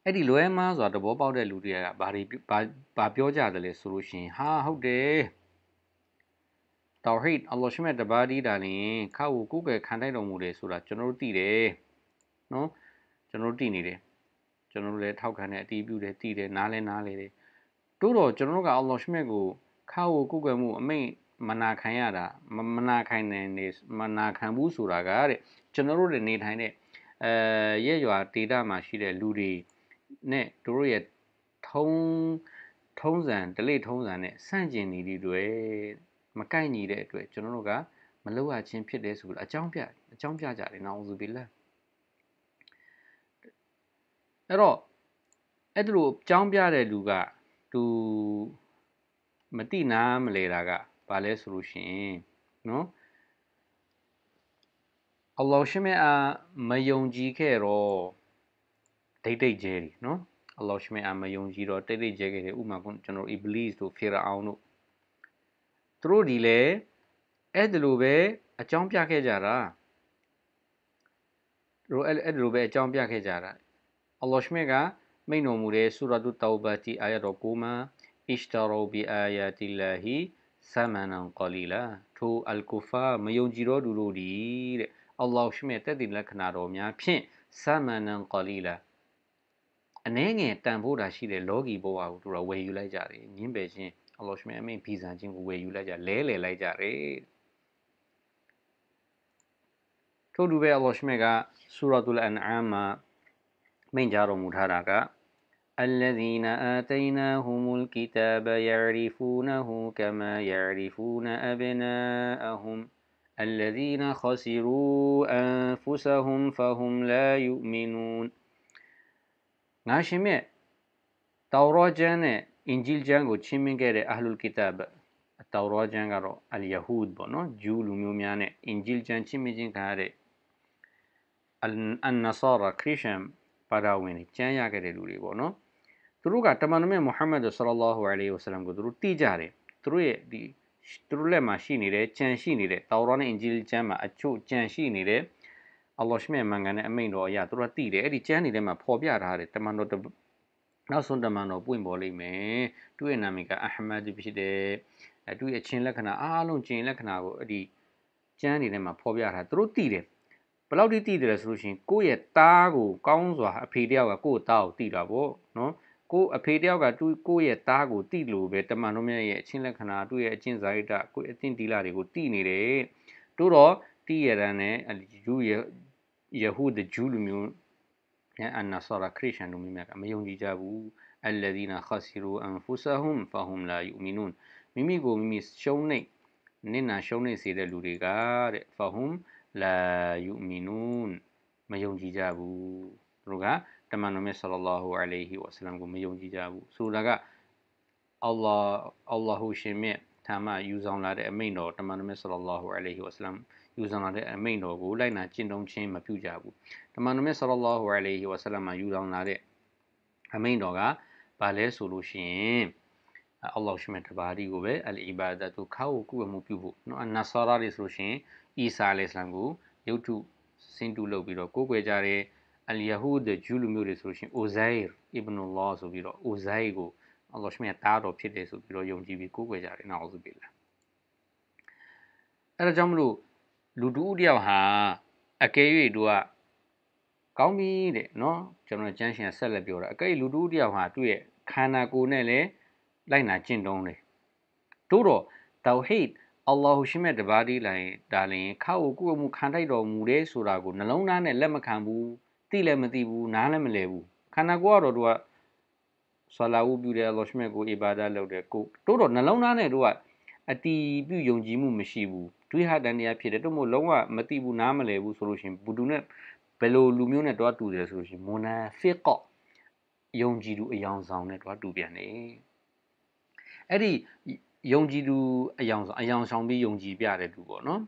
အဲ့ဒီလွဲမားစွာသဘောပေါက်တဲ့လူတွေကဘာတွေဘာပြောကြတယ်လဲဆိုလို့ရှိရင် ဟာဟုတ်တယ်တောဟိတ်အလ္လာဟ်ရှိမဲ့တဘာဒီတာနဲ့ခောက်ကိုကိုယ်ကယ်ခံတိုက်တော်မူတယ်ဆိုတာကျွန်တော်တို့သိတယ်နော်ကျွန်တော်တို့သိနေတယ်ကျွန်တော်တို့လည်းထောက်ခံတဲ့အတီးပြုတယ်သိတယ်နားလဲနားလဲတယ်တို့တော့ကျွန်တော်တို့ကအလ္လာဟ်ရှိမဲ့ကိုခောက်ကိုကိုယ်ကယ်မှုအမိန့်မနာခံရတာမနာခံနိုင်နေမနာခံဘူးဆိုတာကတဲ့ကျွန်တော်တို့နေထိုင်တဲ့အဲရက်ရွာဒေတာမှာရှိတဲ့လူတွေနဲ့တို့ရဲ့ထုံးထုံးစံဒလိထုံးစံနဲ့ဆန့်ကျင်နေတွေမကိုက်ညီတဲ့အတွက်ကျွန်တော်တို့ကမလောက်ရချင်းဖြစ်တယ်ဆိုပြီးအကြောင်းပြအကြောင်းပြကြတယ်နောက်ဆိုပြီးလက်အဲ့တော့အဲ့ဒါလိုအကြောင်းပြတဲ့လူကသူမတိနာမလဲတာကဘာလဲဆိုလို့ရှိရင်နော်အလ္လာဟ်ရှင်မြတ်အားမယုံကြည်ခဲ့တော့ဒိတ်ဒိတ်ကျဲတယ်နော်အလ္လာဟ်ရှင်မြတ်အားမယုံကြည်တော့တိတ်တိတ်ကျဲခဲ့တယ်ဥမာကျွန်တော်အီဘလီစ်တို့ဖီရာအောင်တို့သူတို့ဒီလေအဲ့ဒီလိုပဲအကြောင်းပြခဲ့ကြတာတို့အဲ့အဲ့ဒီလိုပဲအကြောင်းပြခဲ့ကြတာအလ္လာဟ်ရှမေကမိန့်တော်မူတဲ့ဆူရာတုတောဘာတီအာယတ်တော်ကိုမှအစ်တာရောဘီအာယတ်တီလာဟီဆမနန်ကလီလာထိုအလ်ကူဖာမယုံကြည်တော်သူတို့ဒီတဲ့အလ္လာဟ်ရှမေတက်တည်လက္ခဏာတော်များဖြင့်ဆမနန်ကလီလာအနည်းငယ်တန်ဖိုးတာရှိတဲ့လောကီဘဝကိုသူတို့ဝယ်ယူလိုက်ကြတယ်ငင်းပယ်ခြင်းအလောရှမင်းအမင်းဗီဇာချင်းကိုဝယ်ယူလိုက်ကြလဲလေလိုက်ကြတယ်ထို့တူပဲအလ္လာဟ်ရှမေကဆူရတ်အလ်အန်အာမှာမိန့်ကြားတော်မူထားတာက الذين آتيناهم الكتاب يعرفونه كما يعرفون أبناءهم الذين خسروا أنفسهم فهم لا يؤمنون ငါရှင်မြတ်တောရောကျမ်းနဲ့အင်ဂျီလ်ကျမ်းကိုချီးမွမ်းခဲ့တဲ့အဟ်လုလ်ကီတာဘ်အတော်ရောကျမ်းကတော့အလ်ယဟူဒ်ပေါ့နော်ဂျူးလူမျိုးများနဲ့အင်ဂျီလ်ကျမ်းချီးမွမ်းခြင်းခံရတဲ့အန်နဆာရာခရစ်ယာန်ပါဒဝင်တွေကျမ်းရခဲ့တဲ့လူတွေပေါ့နော်သူတို့ကတမန်တော်မြတ်မုဟမ္မဒ်ဆလ္လာဟူအလိုင်းဝဆလမ်ကိုသူတို့တိကြတယ်သူတို့ရဲ့ဒီသူတို့လက်မှာရှိနေတဲ့ကြံရှိနေတဲ့တော်ရောနဲ့အင်ဂျီလ်ကျမ်းမှာအချို့ကြံရှိနေတဲ့အလ္လာဟ်ရှ်မြတ်မန်ကန်တဲ့အမိန့်တော်အရာသူတို့ကတိတယ်အဲ့ဒီကျမ်းတွေထဲမှာပေါ်ပြထားတယ်တမန်တော်နောက်ဆုံးတမန်တော်ပွင့်ပေါ်လိမ့်မယ်သူ့ရဲ့နာမည်ကအဟမတ်ဖြစ်တယ်အသူ့ရဲ့ချင်းလက္ခဏာအားလုံးချင်းလက္ခဏာကိုအဲ့ဒီကျမ်းတွေထဲမှာဖော်ပြထားသူတို့တည်တယ်ဘလောက်တိတိတယ်ဆိုလို့ရှိရင် ကိုယ့်ရဲ့သားကို ကောင်းစွာအဖေတယောက်ကကိုယ့်သားကိုတိတာပေါ့နော်ကိုအဖေတယောက်ကသူ့ကိုယ့်ရဲ့သားကိုတိလို့ပဲတမန်တော်မြတ်ရဲ့အချင်းလက္ခဏာသူ့ရဲ့အချင်းဇာယတကိုယ့်အသင်တီလာတွေကိုတိနေတယ်တို့တော့တိရရန်နဲ့ယူရယဟုဒဂျူးလူမျိုး يعني أن النصارى كريشان مما ميون جابوا الذين خسروا أنفسهم فهم لا يؤمنون ميمي جو ميمي شوني نينا شوني سيدا لوريغا فهم لا يؤمنون ميون جابوا رغا تمان نبي صلى الله عليه وسلم جو ميون جابوا سورة الله الله شمي ထာမယူဆောင်လာတဲ့အမိန့်တော်တမန်တော်မြတ်ဆလ္လာဟူအလိုင်ဟီဝဆလမ်ယူဆောင်လာတဲ့အမိန့်တော်ကိုလိုက်နာကျင့်သုံးခြင်းမပြုကြဘူးတမန်တော်မြတ်ဆလ္လာဟူအလိုင်းဝါဆလမ်မှာယူဆောင်လာတဲ့အမိန့်တော်ကဘာလဲဆိုလို့ရှိရင်အလ္လာဟ်ရှင်မြတ်တဘာဒီကိုပဲအလ်အီဘာဒတ်ကိုခါကိုကုဝမှုပြုဖို့နော်အနဆာရာတွေဆိုလို့ရှိရင်အီဆာအလိုင်စလမ်ကိုရုပ်တုစင်တူလုပ်ပြီးတော့ကိုးကွယ်ကြတဲ့အလ်ယဟူဒ်ဂျူးလူမျိုးတွေဆိုလို့ရှိရင်အိုဇိုင်အီဘနူလာဆိုပြီးတော့အိုဇိုင်ကိုအလ္လာဟ်ရှင်မြတ်တားတော်ဖြစ်တယ်ဆိုပြီးတော့ယုံကြည်ပြီးကိုးကွယ်ကြတယ်နော်အူဇူဘီလာအဲ့ဒါကြောင့်မလို့လူတူဦးတယောက်ဟာအကယ်၍သူကကောင်းပြီတဲ့နော်ကျွန်တော်ကျန်းရှင်ဆက်လက်ပြောတာအကယ်၍လူတူဦးတယောက်ဟာသူ့ရဲ့ခန္ဓာကိုယ်နဲ့လည်းလိုက်နာကျင့်သုံးတယ်တို့တော့တောဟိတ်အလ္လာဟ်ရှိမဲ့တပါးဒီလိုက်ဒါလင်ခါကိုကုမှုခံတိုက်တော်မူတယ်ဆိုတာကိုနှလုံးသားနဲ့လက်မခံဘူးသိလည်းမသိဘူးနားလည်းမလဲဘူးခန္ဓာကိုယ်ကတော့သူကဆလာဝူပြုတယ်အလ္လာဟ်ရှိမဲ့ကိုအီဘာဒါလုပ်တယ်ကိုတို့တော့နှလုံးသားနဲ့တို့ကအတီးပြုယုံကြည်မှုမရှိဘူးဒွိဟတန်တရားဖြစ်တယ်တို့မို့လုံးဝမသိဘူးနားမလည်ဘူးဆိုလို့ရှိရင်ဘူတူနဲ့ဘယ်လိုလူမျိုးနဲ့တွားတူတယ်ဆိုလို့ရှိရင်မွန်နာဖစ်ကော့ယုံကြည်သူအယောင်ဆောင်နဲ့တွားတူပြန်နေအဲ့ဒီယုံကြည်သူအယောင်ဆောင်အယောင်ဆောင်ပြီးယုံကြည်ပြတဲ့သူပေါ့နော်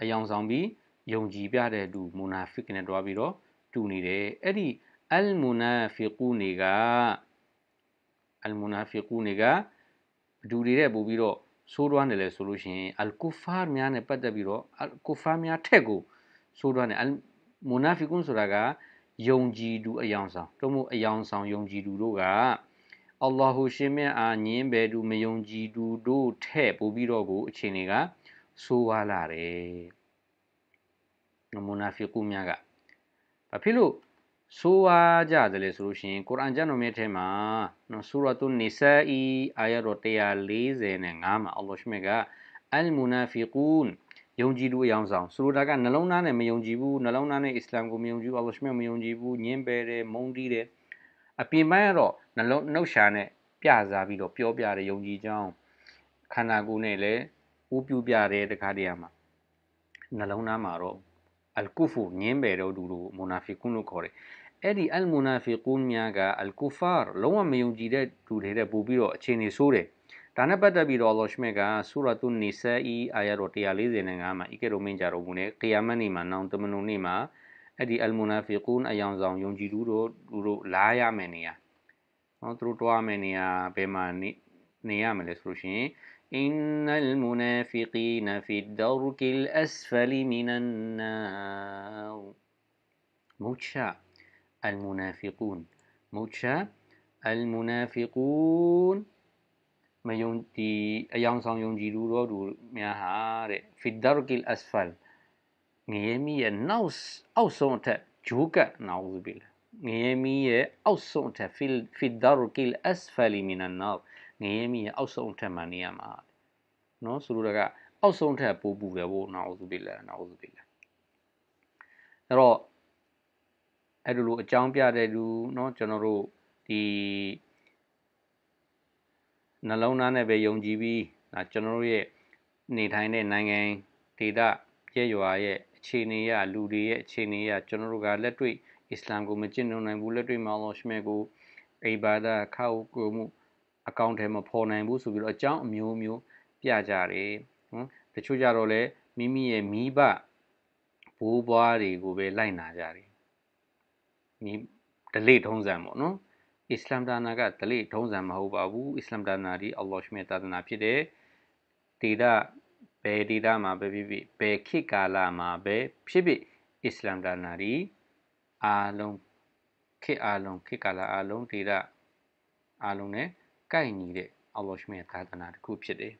အယောင်ဆောင်ပြီးယုံကြည်ပြတဲ့သူမွန်နာဖစ်နဲ့တွားပြီးတော့တူနေတယ်အဲ့ဒီအလ်မူနာဖီကူနေကအလ်မူနာဖီကူနေကဘဒူတွေတဲ့ပို့ပြီးတော့ဆိုးရွားနေလဲဆိုလို့ရှိရင်အလ်ကူဖာများနဲ့ပတ်သက်ပြီးတော့အလ်ကူဖာများထက်ကိုဆိုးရွားနေအလ်မူနာဖီကွန်ဆိုတာကယုံကြည်သူအယောင်ဆောင်တို့မို့အယောင်ဆောင်ယုံကြည်သူတို့ကအလ္လာဟူရှင်မြတ်အာညင်းပဲသူမယုံကြည်သူတို့ထဲ့ပို့ပြီးတော့ကိုအခြေအနေကဆိုးွားလာတယ်။မူနာဖီကူများကဘာဖြစ်လို့ဆိုပါကြတယ်လေဆိုလို့ရှိရင်ကုရ်အာန်ကျမ်းတော်မြတ်ထဲမှာနော်ဆူရတ်န်နီဆာအီအာယတ်တော်145မှာအလ္လာဟ်ရှင်ကအလ်မူနာဖီကူန်ယုံကြည်သူအယောင်ဆောင်ဆိုတာကနှလုံးသားနဲ့မယုံကြည်ဘူးနှလုံးသားနဲ့အစ္စလာမ်ကိုမယုံကြည်ဘူးအလ္လာဟ်ရှင်မယုံကြည်ဘူးညင်းပယ်တယ်မုန်းတီးတယ်အပြင်ပိုင်းကတော့နှလုံးနှုတ်ရှာနဲ့ပြစားပြီးတော့ပြောပြတယ်ယုံကြည်ကြောင်းခန္ဓာကိုယ်နဲ့လည်းဥပြုပြတယ်တခါတည်းမှာနှလုံးသားမှာတော့အလ်ကူဖူညင်းပယ်တော့သူတို့မူနာဖီကူန်လို့ခေါ်တယ်အဲ့ဒီအယ်မူနာဖီကူန်များကအယ်ကူဖာလုံးဝမယုံကြည်တဲ့သူတွေတဲ့ပို့ပြီးတော့အခြေအနေဆိုးတယ်ဒါနဲ့ပတ်သက်ပြီးတော့လောရှမေကဆူရတုနီဆာအီအာယာတော်145မှာအီကေရိုမင်ဂျာတော်မူနဲ့ကီယာမတ်နေ့မှာနောင်တမနုနေ့မှာအဲ့ဒီအယ်မူနာဖီကူန်အယောင်ဆောင်ယုံကြည်သူတို့သူတို့လာရမယ်နေရနော်သူတို့တွားမယ်နေရဘယ်မှာနေနေရမလဲဆိုလို့ရှိရင် إن المنافقين في الدرك الأسفل من النار موتشا المنافقون موتشا المنافقون ما يوم تي أيام صام يوم جيلو رو دو مياها في الدرك الأسفل نيمية نوس أو صوت جوكا نعوذ بالله نيمية أو صوت في في الدرك الأسفل من النار نيمية أو صوت ما نيمها نو سرورا أو صوت بوبو يا بو نعوذ بالله نعوذ بالله رو အဲ့လိုလိုအကြောင်းပြတဲ့လူเนาะကျွန်တော်တို့ဒီနှလုံးသားနဲ့ပဲယုံကြည်ပြီးဒါကျွန်တော်တို့ရဲ့နေထိုင်တဲ့နိုင်ငံဒေသကျေးရွာရဲ့အခြေအနေရလူတွေရဲ့အခြေအနေရကျွန်တော်တို့ကလက်တွေ့အစ္စလာမ်ကိုမကျင့်သုံးနိုင်ဘူးလက်တွေ့မှာလောရှမဲကိုအိဘာဒါခောက်ကိုမှုအကောင့်ထဲမှာပေါ်နိုင်ဘူးဆိုပြီးတော့အကြောင်းအမျိုးမျိုးပြကြတယ်နော်တချို့ကြတော့လေမိမိရဲ့မိဘဘိုးဘွားတွေကိုပဲလိုက်နာကြတယ်နီးဒလေထုံးစံပေါ့နော်အစ္စလမ်ဒါနာကဒလေထုံးစံမဟုတ်ပါဘူးအစ္စလမ်ဒါနာဒီအလ္လာဟ်ရှင်သာသနာဖြစ်တဲ့ဒေတာဘယ်ဒေတာမှာပဲဖြစ်ဖြစ်ဘယ်ခေတ်ကာလမှာပဲဖြစ်ဖြစ်အစ္စလမ်ဒါနာဒီအာလုံးခေတ်အာလုံးခေတ်ကာလအာလုံးဒေတာအာလုံး ਨੇ ကိုက်ညီတဲ့အလ္လာဟ်ရှင်သာသနာတစ်ခုဖြစ်တယ်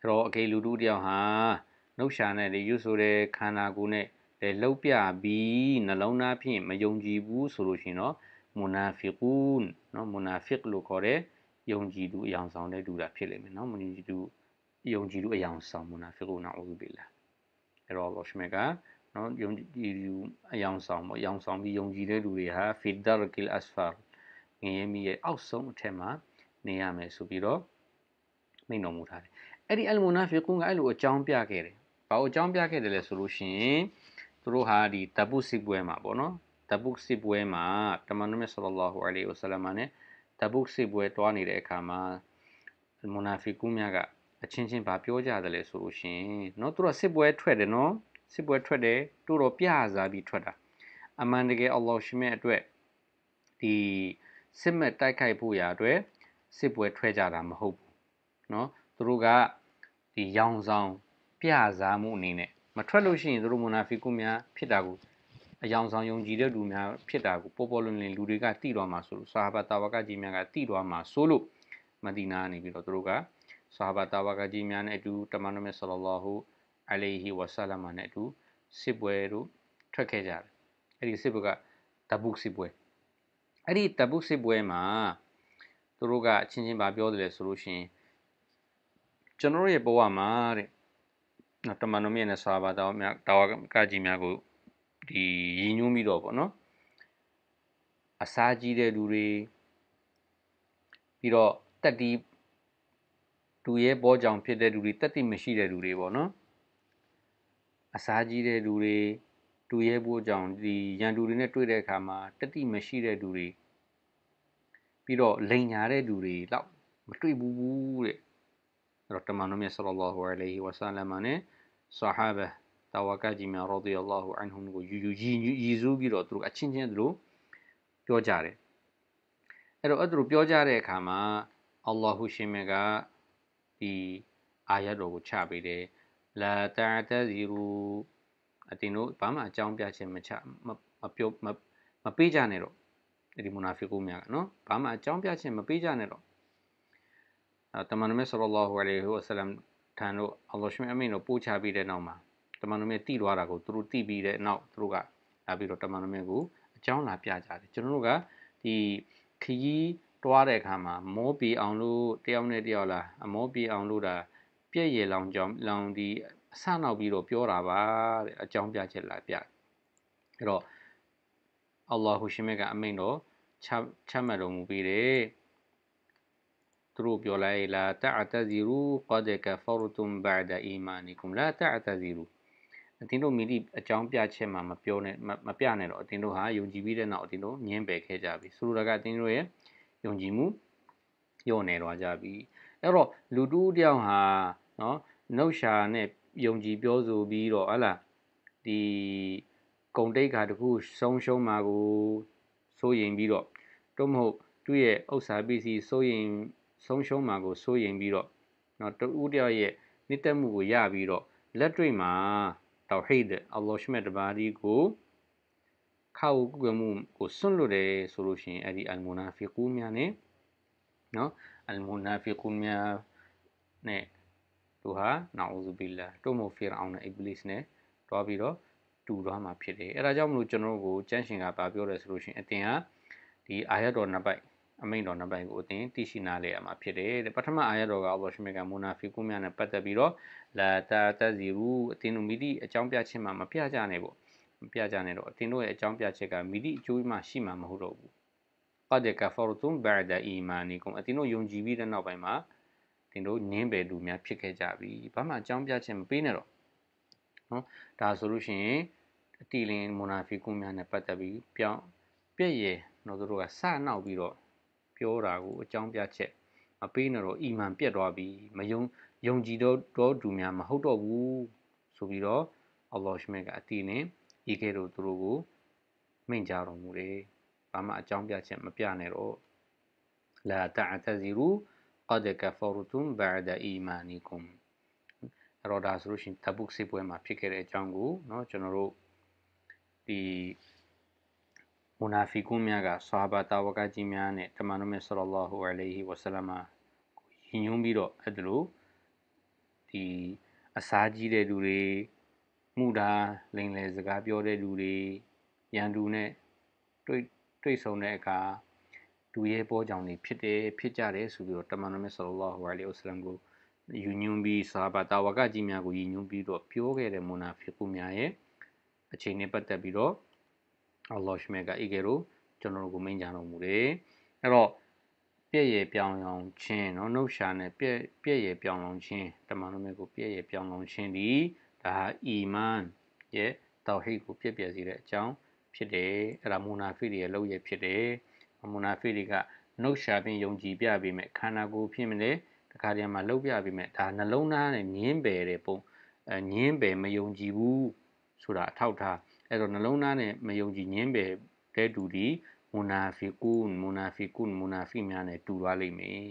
အဲ့တော့အကေလူတူတယောက်ဟာနှုတ်ရှာနဲ့လေယူဆိုတဲ့ခန္ဓာကိုယ်နဲ့အဲလှုပ်ပြပြီးနှလုံးသားဖြင့်မယုံကြည်ဘူးဆိုလို့ရှိရင်တော့မူနာဖီကူန်နော်မူနာဖစ်လို့ခေါ်တဲ့ယုံကြည်သူအယောင်ဆောင်တဲ့လူတာဖြစ်လိမ့်မယ်နော်မူနာကြည်သူယုံကြည်သူအယောင်ဆောင်မူနာဖီကူနာအူဘီလာအဲ့တော့လောရှမေကနော်ယုံကြည်သူအယောင်ဆောင်ပေါ့အယောင်ဆောင်ပြီးယုံကြည်တဲ့လူတွေဟာဖီဒါရကီလ်အစဖာငရဲမီရဲ့အောက်ဆုံးအထက်မှာနေရမယ်ဆိုပြီးတော့မိန့်တော်မူထားတယ်အဲ့ဒီအလ်မူနာဖီကူကအဲ့လိုအကြောင်းပြခဲ့တယ်ဘာလို့အကြောင်းပြခဲ့တယ်လဲဆိုလို့ရှိရင်သူတို့ဟာဒီတပုစစ်ပွဲမှာပေါ့နော်တပုစစ်ပွဲမှာတမန်တော်မြတ်ဆလ္လာဟူအလိဝဆလမ်နဲ့တပုစစ်ပွဲတွားနေတဲ့အခါမှာမွနာဖီကူးများကအချင်းချင်းဗာပြောကြတယ်လေဆိုလို့ရှင်เนาะသူတို့စစ်ပွဲထွက်တယ်เนาะစစ်ပွဲထွက်တယ်တို့တော့ပြစားပြီးထွက်တာအမှန်တကယ်အလ္လာဟ်ရှင်ရဲ့အတွက်ဒီစစ်မဲ့တိုက်ခိုက်ဖို့ရာအတွက်စစ်ပွဲထွက်ကြတာမဟုတ်ဘူးเนาะသူတို့ကဒီရောင်ဆောင်ပြစားမှုအနေနဲ့မထွက်လို့ရှိရင်တို့မိုနာဖီကုများဖြစ်တာကိုအယောင်ဆောင်ယုံကြည်တဲ့လူများဖြစ်တာကိုပေါ်ပေါ်လွင်လွင်လူတွေကသိတော်မှာဆိုလို့ဆာဟာဘတာဝကကြီးများကသိတော်မှာဆိုလို့မဒီနာနေပြီးတော့တို့ကဆာဟာဘတာဝကကြီးများနဲ့အတူတမန်တော်မြတ်ဆလ္လာဟူအလိုင်ဟီဝဆလမ်နဲ့အတူစစ်ပွဲတို့ထွက်ခဲ့ကြတယ်အဲ့ဒီစစ်ပွဲကတဘုတ်စစ်ပွဲအဲ့ဒီတဘုတ်စစ်ပွဲမှာတို့ကအချင်းချင်းဗာပြောတယ်လေဆိုလို့ရှိရင်ကျွန်တော်ရဲ့ဘဝမှာတဲ့တမန်တော်မြတ်နဲ့ဆာဘာတော်များတာဝကကြီးများကိုဒီရည်ညွှန်းပြီးတော့ပေါ့နော်အစာကြီးတဲ့လူတွေပြီးတော့တက်တီလူရဲ့ဘောကြောင်ဖြစ်တဲ့လူတွေတက်တီမရှိတဲ့လူတွေပေါ့နော်အစာကြီးတဲ့လူတွေလူရဲ့ဘောကြောင်ဒီရန်လူတွေနဲ့တွေ့တဲ့အခါမှာတက်တီမရှိတဲ့လူတွေပြီးတော့လိန်ညာတဲ့လူတွေတော့မတွေ့ဘူးတဲ့အဲ့တော့တမန်တော်မြတ်ဆလ္လာလဟူအလိုင်ဟီဝါဆလမ်နဲ့ဆာဟာဘတာဝါကကြီးများရာဒီအလ္လာဟူအန်ဟွမ်ကိုယူယူရည်ရည်စူးပြီးတော့သူတို့အချင်းချင်းသူတို့ပြောကြတယ်အဲ့တော့အဲ့သူတို့ပြောကြတဲ့အခါမှာအလ္လာဟူရှင်မကဒီအာယတ်တော်ကိုချပေးတယ်လာတာတဇီရူအတင်တို့ဘာမှအကြောင်းပြခြင်းမချမပြောမပေးကြနဲ့တော့ဒီမူနာဖီကူများကနော်ဘာမှအကြောင်းပြခြင်းမပေးကြနဲ့တော့တမန်တော်မြတ်ဆလ္လာဟူအလိုင်ဟိဝါဆလမ်ထံတို့အလ္လာဟ်ရှင်အမင်တို့ပို့ချပြီးတဲ့နောက်မှာတမန်တော်မြတ်တည်သွားတာကိုသူတို့တည်ပြီးတဲ့နောက်သူတို့ကလာပြီးတော့တမန်တော်မြတ်ကိုအကြောင်းလာပြကြတယ်ကျွန်တော်တို့ကဒီခရီးတွားတဲ့အခါမှာမောပီအောင်လို့တယောက်နဲ့တယောက်လာအမောပီအောင်လို့ဒါပြည့်ရလောင်ကြောင်လောင်ဒီအဆနောက်ပြီးတော့ပြောတာပါတဲ့အကြောင်းပြချက်လာပြအဲ့တော့အလ္လာဟ်ရှင်မြတ်ကအမိန်တော်ချမှတ်တော်မူပြီးတဲ့သူတို့ပြောလိုက်လာတာတဇီရူကဒ်ကဖရတုမ်ဘာဒအီမာနီကုမ်လာတာတဇီရူအတင်းတို့မိတိအကြောင်းပြချက်မှာမပြောနဲ့မပြနဲ့တော့အတင်းတို့ဟာယုံကြည်ပြီးတဲ့နောက်အတင်းတို့ငင်းပယ်ခဲ့ကြပြီဆိုလိုတာကအတင်းတို့ရဲ့ယုံကြည်မှုညှော့နေတော့ကြပြီအဲ့တော့လူတူးတယောက်ဟာနော်နှုတ်ရှာနဲ့ယုံကြည်ပြောဆိုပြီးတော့ဟလာဒီဂုံတိတ်ခါတခုဆုံးရှုံးမှာကိုစိုးရင်ပြီးတော့တို့မဟုတ်သူ့ရဲ့ဥစ္စာပစ္စည်းစိုးရင်ဆုံးရှုံးမှာကိုစိုးရိမ်ပြီးတော့နော်တူဦးတယောက်ရဲ့နိတက်မှုကိုရပြီးတော့လက်တွေ့မှာတောဟိဒ်အလ္လာဟ်ရှမတ်တဘာဒီကိုခောက်ကွယ်မှုကိုစွန့်လွတ်တယ်ဆိုလို့ရှိရင်အဲ့ဒီအလ်မူနာဖီကူများ ਨੇ နော်အလ်မူနာဖီကူများ ਨੇ တို့ဟာနာအူဇူဘီလာတို့မိုဖီရအောင်နဲ့အီဘလစ် ਨੇ တွားပြီးတော့တူသွားမှာဖြစ်တယ်အဲ့ဒါကြောင့်မလို့ကျွန်တော်တို့ကိုကျမ်းရှင်ကဗာပြောတယ်ဆိုလို့ရှိရင်အတင်ဟာဒီအာယတ်တော်နှစ်ပိုက်အမိန့်တော်နှစ်ပိုင်းကိုအသင်သိရှိနားလည်ရမှာဖြစ်တယ်ပထမအာရတော်ကအော်ရှမေကမိုနာဖီကုမြနဲ့ပတ်သက်ပြီးတော့လာတာတဇီဘူးအသင်တို့မိသည့်အကြောင်းပြချက်မှမပြကြနဲ့ပေါ့မပြကြနဲ့တော့အသင်တို့ရဲ့အကြောင်းပြချက်ကမိသည့်အကျိုးမှရှိမှမဟုတ်တော့ဘူးကဒကဖာရတုမ်ဘာဒအီမာနီကုမ်အသင်တို့ယုံကြည်ပြီးတဲ့နောက်ပိုင်းမှာသင်တို့နင်းပယ်လူများဖြစ်ခဲ့ကြပြီဘာမှအကြောင်းပြချက်မပေးနဲ့တော့နော်ဒါဆိုလို့ရှိရင်အတီလင်မိုနာဖီကုမြနဲ့ပတ်သက်ပြီးပြောင်းပြည့်ရယ်တော့တို့ကစနောက်ပြီးတော့ပြောတာကိုအကြောင်းပြချက်မပေးနဲ့တော့အီမန်ပြက်သွားပြီမယုံယုံကြည်တော့တော့သူများမဟုတ်တော့ဘူးဆိုပြီးတော့အလ္လာဟ်ရှမေကအတီးနဲ့ဤကဲ့သို့သူတို့ကိုမိန့်ကြတော်မူတယ်ဘာမှအကြောင်းပြချက်မပြနဲ့တော့လာတာတဇီရူကဒ်ကဖာရတုမ်ဘာဒအီမာနီကွမ်အဲ့တော့ဒါဆိုလို့ရှိရင်တဘုတ်စစ်ပွဲမှာဖြစ်ခဲ့တဲ့အကြောင်းကိုเนาะကျွန်တော်တို့ဒီမူနာဖီကုများကဆာဘာတာဝကကြီးများနဲ့တမန်တော်မြတ်ဆလ္လာဟူအလိုင်းဟီဝဆလမ်ကိုယဉ်ညွန်းပြီးတော့အဲ့ဒါလို့ဒီအစားကြီးတဲ့လူတွေမှုတာလိန်လေစကားပြောတဲ့လူတွေရန်သူနဲ့တွေ့တွေ့ဆုံတဲ့အခါလူရဲ့ပေါ်ကြောင်တွေဖြစ်တယ်ဖြစ်ကြတယ်ဆိုပြီးတော့တမန်တော်မြတ်ဆလ္လာဟူအလိုင်းဝဆလမ်ကိုယူညွန်းပြီးဆာဘာတာဝကကြီးများကိုယဉ်ညွန်းပြီးတော့ပြောခဲ့တဲ့မူနာဖီကုများရဲ့အခြေအနေပတ်သက်ပြီးတော့အလ္လာဟ်ရှမေကအိကေရိုကျွန်တော်တို့ကိုမိန့်ကြတော်မူတယ်အဲ့တော့ပြည့်ရပြောင်းလောင်ခြင်းเนาะနှုတ်ရှာနဲ့ပြည့်ပြည့်ရပြောင်းလောင်ခြင်းတမန်တော်မြတ်ကိုပြည့်ရပြောင်းလောင်ခြင်းဒီဒါဟာအီမန်ရဲ့တောဟိတ်ကိုပြည့်ပြည့်စေတဲ့အကြောင်းဖြစ်တယ်အဲ့ဒါမူနာဖီတွေရဲ့လောက်ရဖြစ်တယ်မူနာဖီတွေကနှုတ်ရှာပြင်ယုံကြည်ပြပေးမယ်ခန္ဓာကိုယ်ဖြစ်မလဲတခါတည်းမှာလောက်ပြပေးမယ်ဒါနှလုံးသားနဲ့ငင်းပယ်တဲ့ပုံငင်းပယ်မယုံကြည်ဘူးဆိုတာအထောက်ထားအဲ့တော့နှလုံးသားနဲ့မယုံကြည်ညင်းပယ်တဲ့သူဒီမူနာဖီကုန်မူနာဖီကုန်မူနာဖီများနဲ့တူသွားလိမ့်မယ်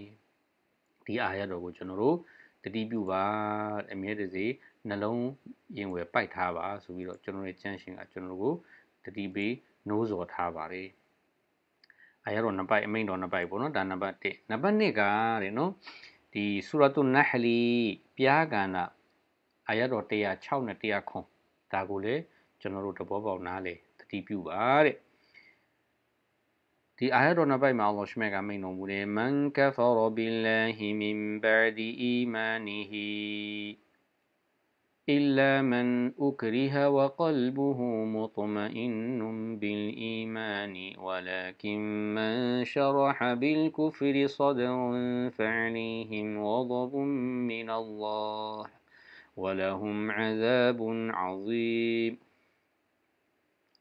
ဒီအာရတော်ကိုကျွန်တော်တို့တတိပြုပါအမြဲတစေနှလုံးရင်ဝယ်ပိုက်ထားပါဆိုပြီးတော့ကျွန်တော်ရဲ့ကျမ်းရှင်ကကျွန်တော်တို့ကိုတတိပေးနိုးစော်ထားပါတယ်အာရတော်နှစ်ပိုက်အမိန်တော်နှစ်ပိုက်ပေါ့နော်ဒါနံပါတ်1နံပါတ်2ကတဲ့နော်ဒီဆူရတုနဟလီပြားကန္နာအာရတော်106နဲ့109ဒါကိုလည်းကျွန်တော်တို့သဘောပေါက်နားလေသတိပြုပါတဲ့ဒီအာယတ်တော်နောက်ပိုင်းမှာအလ္လာဟ်ရှမေကမိန်တော်မူတယ်မန်ကဖရဘီလာဟီမင်ဘာဒီအီမာနီဟီ إلا من أكره وقلبه مطمئن بالإيمان ولكن من شرح بالكفر صدرا فعليهم غضب من الله ولهم عذاب عظيم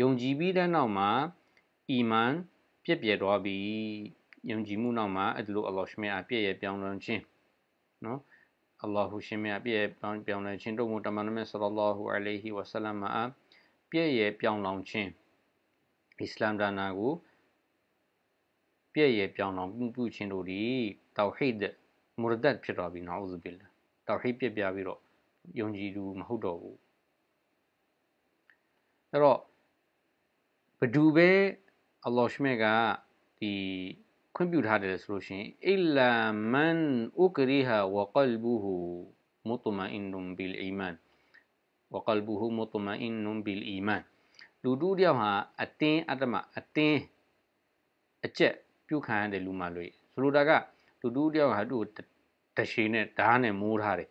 ယုံကြည်ပြီးတဲ့နောက်မှာအီမန်ပြည့်ပြည့်သွားပြီယုံကြည်မှုနောက်မှာအဲ့ဒီလိုအလ္လာဟ်ရှင်မြတ်အပြည့်ရဲ့ပြောင်းလဲခြင်းနော်အလ္လာဟ်ရှင်မြတ်အပြည့်ရဲ့ပြောင်းလဲခြင်းတို့မတမန်တော်မြတ်ဆလ္လာလာဟူအလိုင်ဟီဝဆလမ်မှာပြည့်ရဲ့ပြောင်းလောင်ခြင်းအစ္စလာမ်ဒါနာကိုပြည့်ရဲ့ပြောင်းလောင်ပြုခြင်းတို့ဒီတောဟိဒ်မူရဒတ်ဖြစ်တော်ပြီနော်ဥဇဘီလာတောဟိဒ်ပြည့်ပြပြီးတော့ယုံကြည်သူမဟုတ်တော့ဘူးအဲ့တော့ဘဒူပဲအလ္လာဟ်ရှမေကဒီခွင့်ပြုထားတယ်ဆိုလို့ရှိရင်အီလာမန်ဥကရီဟာဝကလ်ဘူဟူမုတမအင်နုံဘီလ်အီမန်ဝကလ်ဘူဟူမုတမအင်နုံဘီလ်အီမန်လူတူတယောက်ဟာအတင်းအတ္တမအတင်းအကျက်ပြုခံရတဲ့လူမှလွေဆိုလိုတာကလူတူတယောက်ဟာသူ့ကိုတရှိနဲ့ဓာတ်နဲ့မိုးထားတယ်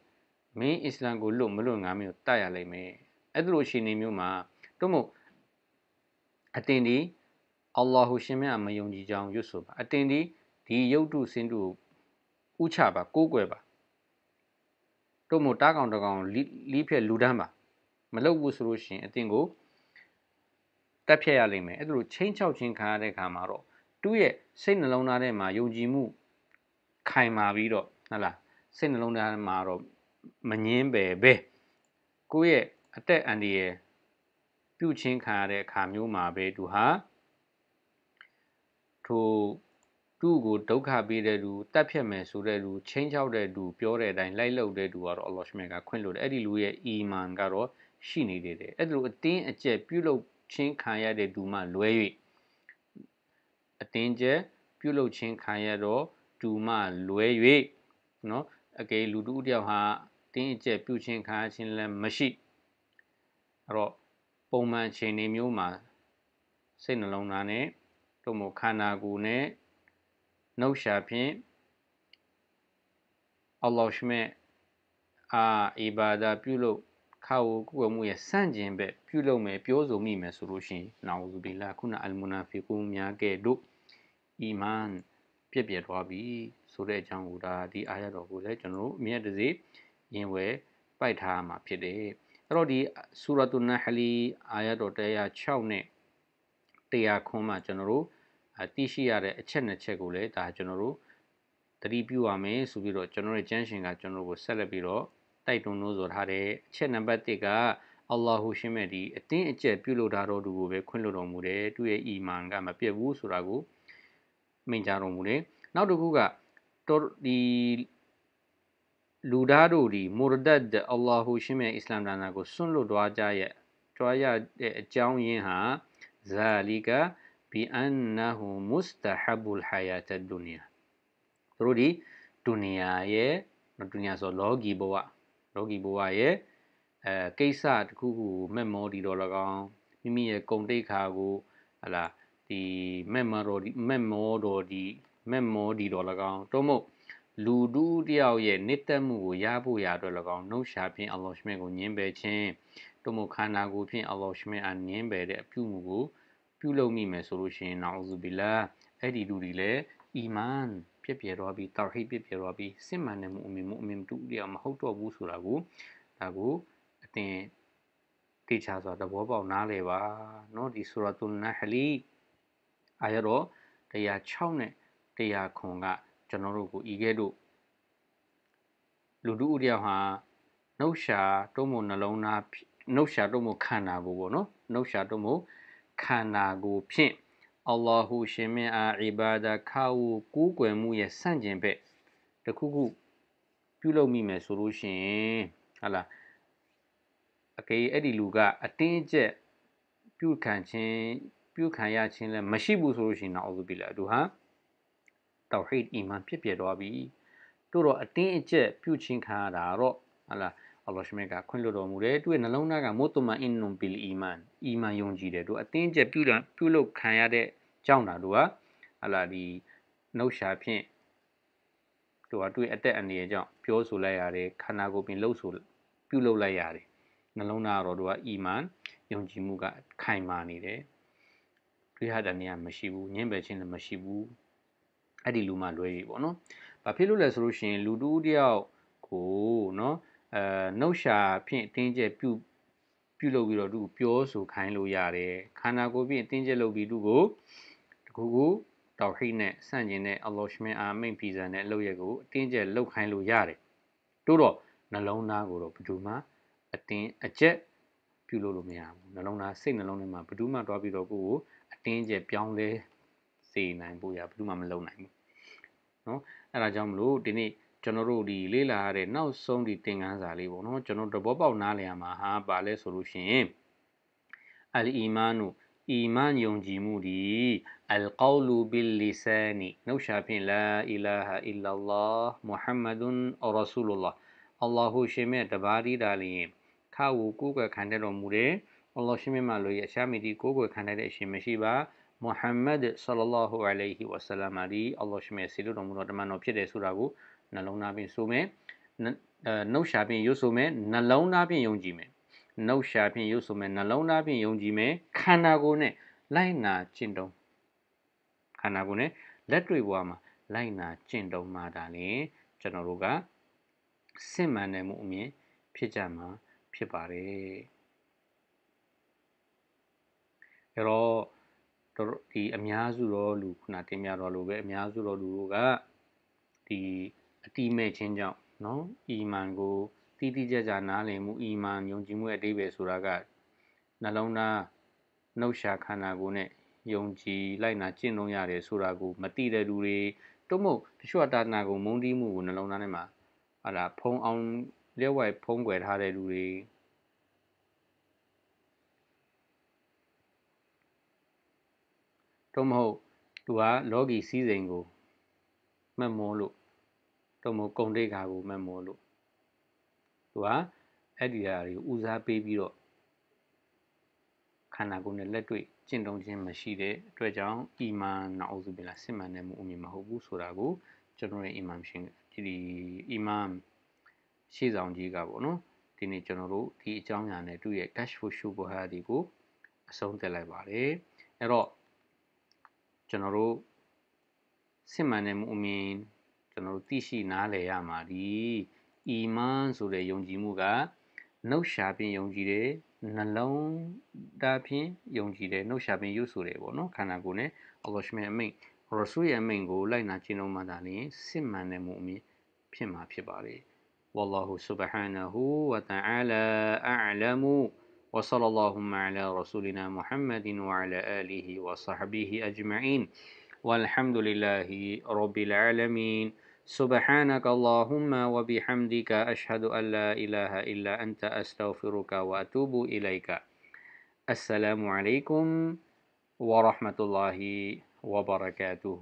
မင်းအစ္စလမ်ကိုလွတ်မလွတ်ငါမျိုးတတ်ရလိမ့်မယ်အဲ့ဒီလိုအခြေအနေမျိုးမှာတို့မို့အတင်ဒီအလ္လာဟူရှင်မြတ်မယုံကြည်ကြောင်းရွတ်ဆိုပါအတင်ဒီဒီယုတ်တုစင်တုကိုဥချပါကိုးကွယ်ပါတို့မို့တားကောင်တကောင်လီးဖြက်လူတန်းပါမလုပ်ဘူးဆိုလို့ရှင်အတင်ကိုတက်ဖြတ်ရလိမ့်မယ်အဲ့ဒါလိုချင်းချောက်ချင်းခံရတဲ့ခါမှာတော့သူ့ရဲ့စိတ်နှလုံးသားထဲမှာယုံကြည်မှုခိုင်မာပြီးတော့ဟုတ်လားစိတ်နှလုံးသားမှာတော့မငင်းပဲပဲကိုယ့်ရဲ့အသက်အန္တရာယ်ပြုချင်းခံရတဲ့အခါမျိုးမှာပဲသူဟာထိုသူ့ကိုဒုက္ခပေးတဲ့သူတတ်ဖြတ်မယ်ဆိုတဲ့သူချင်းချောက်တဲ့သူပြောတဲ့အတိုင်းလိုက်လုပ်တဲ့သူကတော့အလ္လာဟ်ရှမေကခွင့်လို့တယ်အဲ့ဒီလူရဲ့အီမန်ကတော့ရှိနေသေးတယ်အဲ့ဒီလိုအတင်းအကျပ်ပြုလုပ်ချင်းခံရတဲ့သူမှလွဲ၍အတင်းကျပ်ပြုလုပ်ချင်းခံရတော့သူမှလွဲ၍နော်အကယ်လူတူတယောက်ဟာတင်းအကျပ်ပြုချင်းခံခြင်းလည်းမရှိအဲ့တော့ပုံမှန်အချိန်လေးမျိုးမှာစိတ်နှလုံးသားနဲ့တို့မို့ခန္ဓာကိုယ်နဲ့နှုတ်ရှာဖြင့်အလ္လာဟ်ရှမေအာအီဘာဒါပြုလုပ်ခါဝကုဝမှုရဲ့စန့်ကျင်ဘက်ပြုလုပ်မယ်ပြောဆိုမိမယ်ဆိုလို့ရှိရင်နာဝဇူဘီလာခုနအလ်မူနာဖီကူများကဲ့သို့အီမန်ပြည့်ပြည့်သွားပြီဆိုတဲ့အကြောင်းကိုဒါဒီအာရတော်ကိုလည်းကျွန်တော်တို့အမြဲတစေရင်ဝယ်ပိုက်ထားမှာဖြစ်တယ်။အဲ့တော့ဒီဆူရတုနဟလီအာယတ်တော်106နဲ့100ခွန်းမှာကျွန်တော်တို့သိရှိရတဲ့အချက်နှစ်ချက်ကိုလည်းဒါကျွန်တော်တို့သတိပြုရမယ်ဆိုပြီးတော့ကျွန်တော်ရဲ့ကျမ်းရှင်ကကျွန်တော်ကိုဆက်လက်ပြီးတော့တိုက်တွန်းလို့ဆိုထားတဲ့အချက်နံပါတ်1ကအလ္လာဟူရှင်မဲ့ဒီအတင်းအကျပ်ပြုလုပ်ထားတော်သူကိုပဲခွင့်လွှတ်တော်မူတယ်သူရဲ့အီမန်ကမပြတ်ဘူးဆိုတာကိုမိန့်ကြားတော်မူတယ်နောက်တစ်ခုကတော်ဒီလူသားတို့ဒီမူရဒတ်ဒ်အလ္လာဟူရှင်မြတ်အစ္စလာမ်ဒါနာကိုစွန့်လွတ်သွားကြရဲ့ကြွားရတဲ့အကြောင်းရင်းဟာဇာလီကာဘီအန်နာဟူမုစတဟဘူလ်ဟယာတဒုနီယာသူတို့ဒီဒုနီယာရဲ့ဒုနီယာဆိုလောကီဘဝလောကီဘဝရဲ့အဲကိစ္စတစ်ခုခုမက်မောဒီတော်၎င်းမိမိရဲ့ဂုံတိတ်ခါကိုဟလာဒီမက်မော်ဒီမက်မော်တော်ဒီမက်မော်ဒီတော်၎င်းတော့မဟုတ်လူဒူးတယောက်ရဲ့နစ်သက်မှုကိုရဖို့ရာအတွက်၎င်းနှုတ်ရှာဖြင့်အလ္လာဟ်ရှမင်ကိုညင်းပယ်ခြင်းတို့မို့ခန္ဓာကိုယ်ဖြင့်အလ္လာဟ်ရှမင်အားညင်းပယ်တဲ့အပြုမှုကိုပြုလုပ်မိမယ်ဆိုလို့ရှိရင်နာဥဇူဘီလာအဲ့ဒီလူတွေလည်းအီမန်ပြည့်ပြည့်တော်ပြီးတာဟိပြည့်ပြည့်တော်ပြီးစစ်မှန်တဲ့မူအမင်မူအမင်တူတရားမဟုတ်တော့ဘူးဆိုတာကိုဒါကိုအတင်တေချာစွာသဘောပေါက်နားလည်ပါเนาะဒီဆူရာတုန်နဟလီအာရတော့106နဲ့109ကကျွန်တော်တို့ကိုဤကဲ့သို့လူတူဥတယောက်ဟာနှုတ်ရှာတုံးမနှလုံးသားနှုတ်ရှာတုံးမခန္ဓာကိုပေါ့နော်နှုတ်ရှာတုံးမခန္ဓာကိုဖြင့်အလ္လာဟူရှင်မင်းအားအီဘာဒခါဝူကူးကွယ်မှုရဲ့ဆန့်ကျင်ဘက်တခုခုပြုလုပ်မိမယ်ဆိုလို့ရှိရင်ဟာလားအကေအဲ့ဒီလူကအတင်းအကျပ်ပြုခံခြင်းပြုခံရခြင်းလည်းမရှိဘူးဆိုလို့ရှိရင်တော့အောက်ပြီးလာသူဟာတော်ဟိတ်အီမန်ဖြစ်ပြတော့ပြီတို့တော့အတင်းအကျပ်ပြုချင်းခံရတာတော့ဟလာအလ္လာဟ်ရှင်ကခွင့်လွှတ်တော်မူတယ်သူရဲ့နှလုံးသားကမုတ်တမန်အင်နွန်ဘီလ်အီမန်အီမန်ယုံကြည်တယ်သူအတင်းအကျပ်ပြုတာပြုလုပ်ခံရတဲ့ကြောင့်တာတို့ဟာဟလာဒီနှုတ်ရှာဖြင့်သူကသူ့ရဲ့အသက်အန္တရာယ်ကြောင့်ပြောဆိုလိုက်ရတယ်ခန္ဓာကိုယ်ပင်လှုပ်ဆိုပြုလုပ်လိုက်ရတယ်နှလုံးသားကတော့သူကအီမန်ယုံကြည်မှုကခိုင်မာနေတယ်တွေးဟတာနေရမရှိဘူးညှင်းပယ်ခြင်းလည်းမရှိဘူးအဲ့ဒီလူမှလွဲပြီပေါ့နော်။ဘာဖြစ်လို့လဲဆိုလို့ရှိရင်လူတူးတယောက်ကိုနော်အဲနှုတ်ရှာဖြင့်အတင်းကျပ်ပြုပြုလုပ်ပြီးတော့သူ့ကိုပြောဆိုခိုင်းလို့ရတယ်။ခန္ဓာကိုယ်ဖြင့်အတင်းကျပ်လုပ်ပြီးသူ့ကိုတကူကူတော်ခိနဲ့ဆန့်ကျင်တဲ့အလောရှမင်အာမိန်ဖီဇန်နဲ့အလုပ်ရကိုအတင်းကျပ်လုပ်ခိုင်းလို့ရတယ်။တိုးတော့နှလုံးသားကိုတော့ဘယ်သူမှအတင်းအကျပ်ပြုလုပ်လို့မရဘူး။နှလုံးသားစိတ်နှလုံးထဲမှာဘယ်သူမှတွားပြီးတော့ကိုယ်ကိုအတင်းကျပ်ပြောင်းလဲစေနိုင်ဖို့ရဘယ်သူမှမလုပ်နိုင်ဘူးเนาะအဲ့ဒါကြောင့်မလို့ဒီနေ့ကျွန်တော်တို့ဒီလေ့လာရတဲ့နောက်ဆုံးဒီသင်ခန်းစာလေးပေါ့နော်ကျွန်တော်တဘောပေါက်နားလည်ရမှာဟာပါလဲဆိုလို့ရှိရင်အလ်အီမန်နုအီမန်ယုံကြည်မှုဒီအလ်ကောလူဘီလီဆာနီနှုတ်ရှာဖြင့်လာအီလာဟာအီလာလာမုဟမ္မဒွန်ရာဆူလူလာအလ္လာဟူရှင်မြတ်တပါးဒီတာလျင်ခါဝူကိုးကွယ်ခံတဲ့တော်မူတယ်အလ္လာဟ်ရှင်မြတ်မလို့ရအရှာမီဒီကိုးကွယ်ခံတဲ့အရှင်မရှိပါမုဟမ္မဒ်ဆလလာဟူအလိုင်ဟီဝဆလမ်အလီအလ္လာဟ်ရှမေဆီလိုတော်မူတော်တမန်တော်ဖြစ်တယ်ဆိုတာကိုနှလုံးသားဖြင့်ဆိုမယ်နှုတ်ရှာဖြင့်ရွတ်ဆိုမယ်နှလုံးသားဖြင့်ယုံကြည်မယ်နှုတ်ရှာဖြင့်ရွတ်ဆိုမယ်နှလုံးသားဖြင့်ယုံကြည်မယ်ခန္ဓာကိုယ်နဲ့လိုက်နာကျင့်တုံးခန္ဓာကိုယ်နဲ့လက်တွေ့ဘဝမှာလိုက်နာကျင့်တုံးမှဒါလင်ကျွန်တော်တို့ကစစ်မှန်တယ်မှုအမြင်ဖြစ်ကြမှာဖြစ်ပါတယ်အဲတော့တော်ဒီအများစုတော့လူခုနတင်ပြတော့လို့ပဲအများစုတော့လူတို့ကဒီအတိမဲ့ခြင်းကြောင့်နော်အီမန်ကိုတိတိကျကျနားလည်မှုအီမန်ယုံကြည်မှုအတိပဲဆိုတာကနှလုံးသားနှုတ်ရှာခန္ဓာကိုယ်နဲ့ယုံကြည်လိုက်နာကျင့်သုံးရတယ်ဆိုတာကိုမသိတဲ့လူတွေတို့မို့တချို့တာနာကိုမုံတီးမှုကိုနှလုံးသားထဲမှာဟာလာဖုံအောင်လျှက်ဝိုက် ဖုံးကွယ်ထားတဲ့လူတွေတော့မဟုတ်သူကလောကီစည်းစိမ်ကိုမက်မောလို့တော့မဟုတ်ကုံတိတ်ခါကိုမက်မောလို့သူကအဲ့ဒီဓာတ်တွေကိုဦးစားပေးပြီးတော့ခန္ဓာကိုယ်နဲ့လက်တွေ့ကျင့်သုံးခြင်းမရှိတဲ့အတွက်ကြောင့်အီမန်နောက်အုပ်စုပြန်လာစစ်မှန်တဲ့မှုအမြင်မဟုတ်ဘူးဆိုတာကိုကျွန်တော်ရဲ့အီမန်ရှင်ဒီအီမန်ရှေ့ဆောင်ကြီးကပေါ့နော်ဒီနေ့ကျွန်တော်တို့ဒီအကြောင်းအရာနဲ့သူ့ရဲ့ cash flow show ဟာဒီကိုအဆုံးသတ်လိုက်ပါတယ်အဲ့တော့ကျွန်တော်တို့စစ်မှန်တဲ့မူမင်ကျွန်တော်တို့သိရှိနားလည်ရမှာဒီအီမန်ဆိုတဲ့ယုံကြည်မှုကနှုတ်ရှာဖြင့်ယုံကြည်တယ်နှလုံးသားဖြင့်ယုံကြည်တယ်နှုတ်ရှာဖြင့်ယုဆိုတယ်ပေါ့နော်ခန္ဓာကိုယ်နဲ့အော်လရှမေအမိန်ရဆူရဲ့အမိန်ကိုလိုက်နာကျင့်လို့မှသာလျှင်စစ်မှန်တဲ့မူအမြင်ဖြစ်မှာဖြစ်ပါလေ والله سبحانه وتعالى أعلم وصلى اللهم على رسولنا محمد وعلى آله وصحبه أجمعين والحمد لله رب العالمين سبحانك اللهم وبحمدك أشهد أن لا إله إلا أنت أستغفرك وأتوب إليك السلام عليكم ورحمة الله وبركاته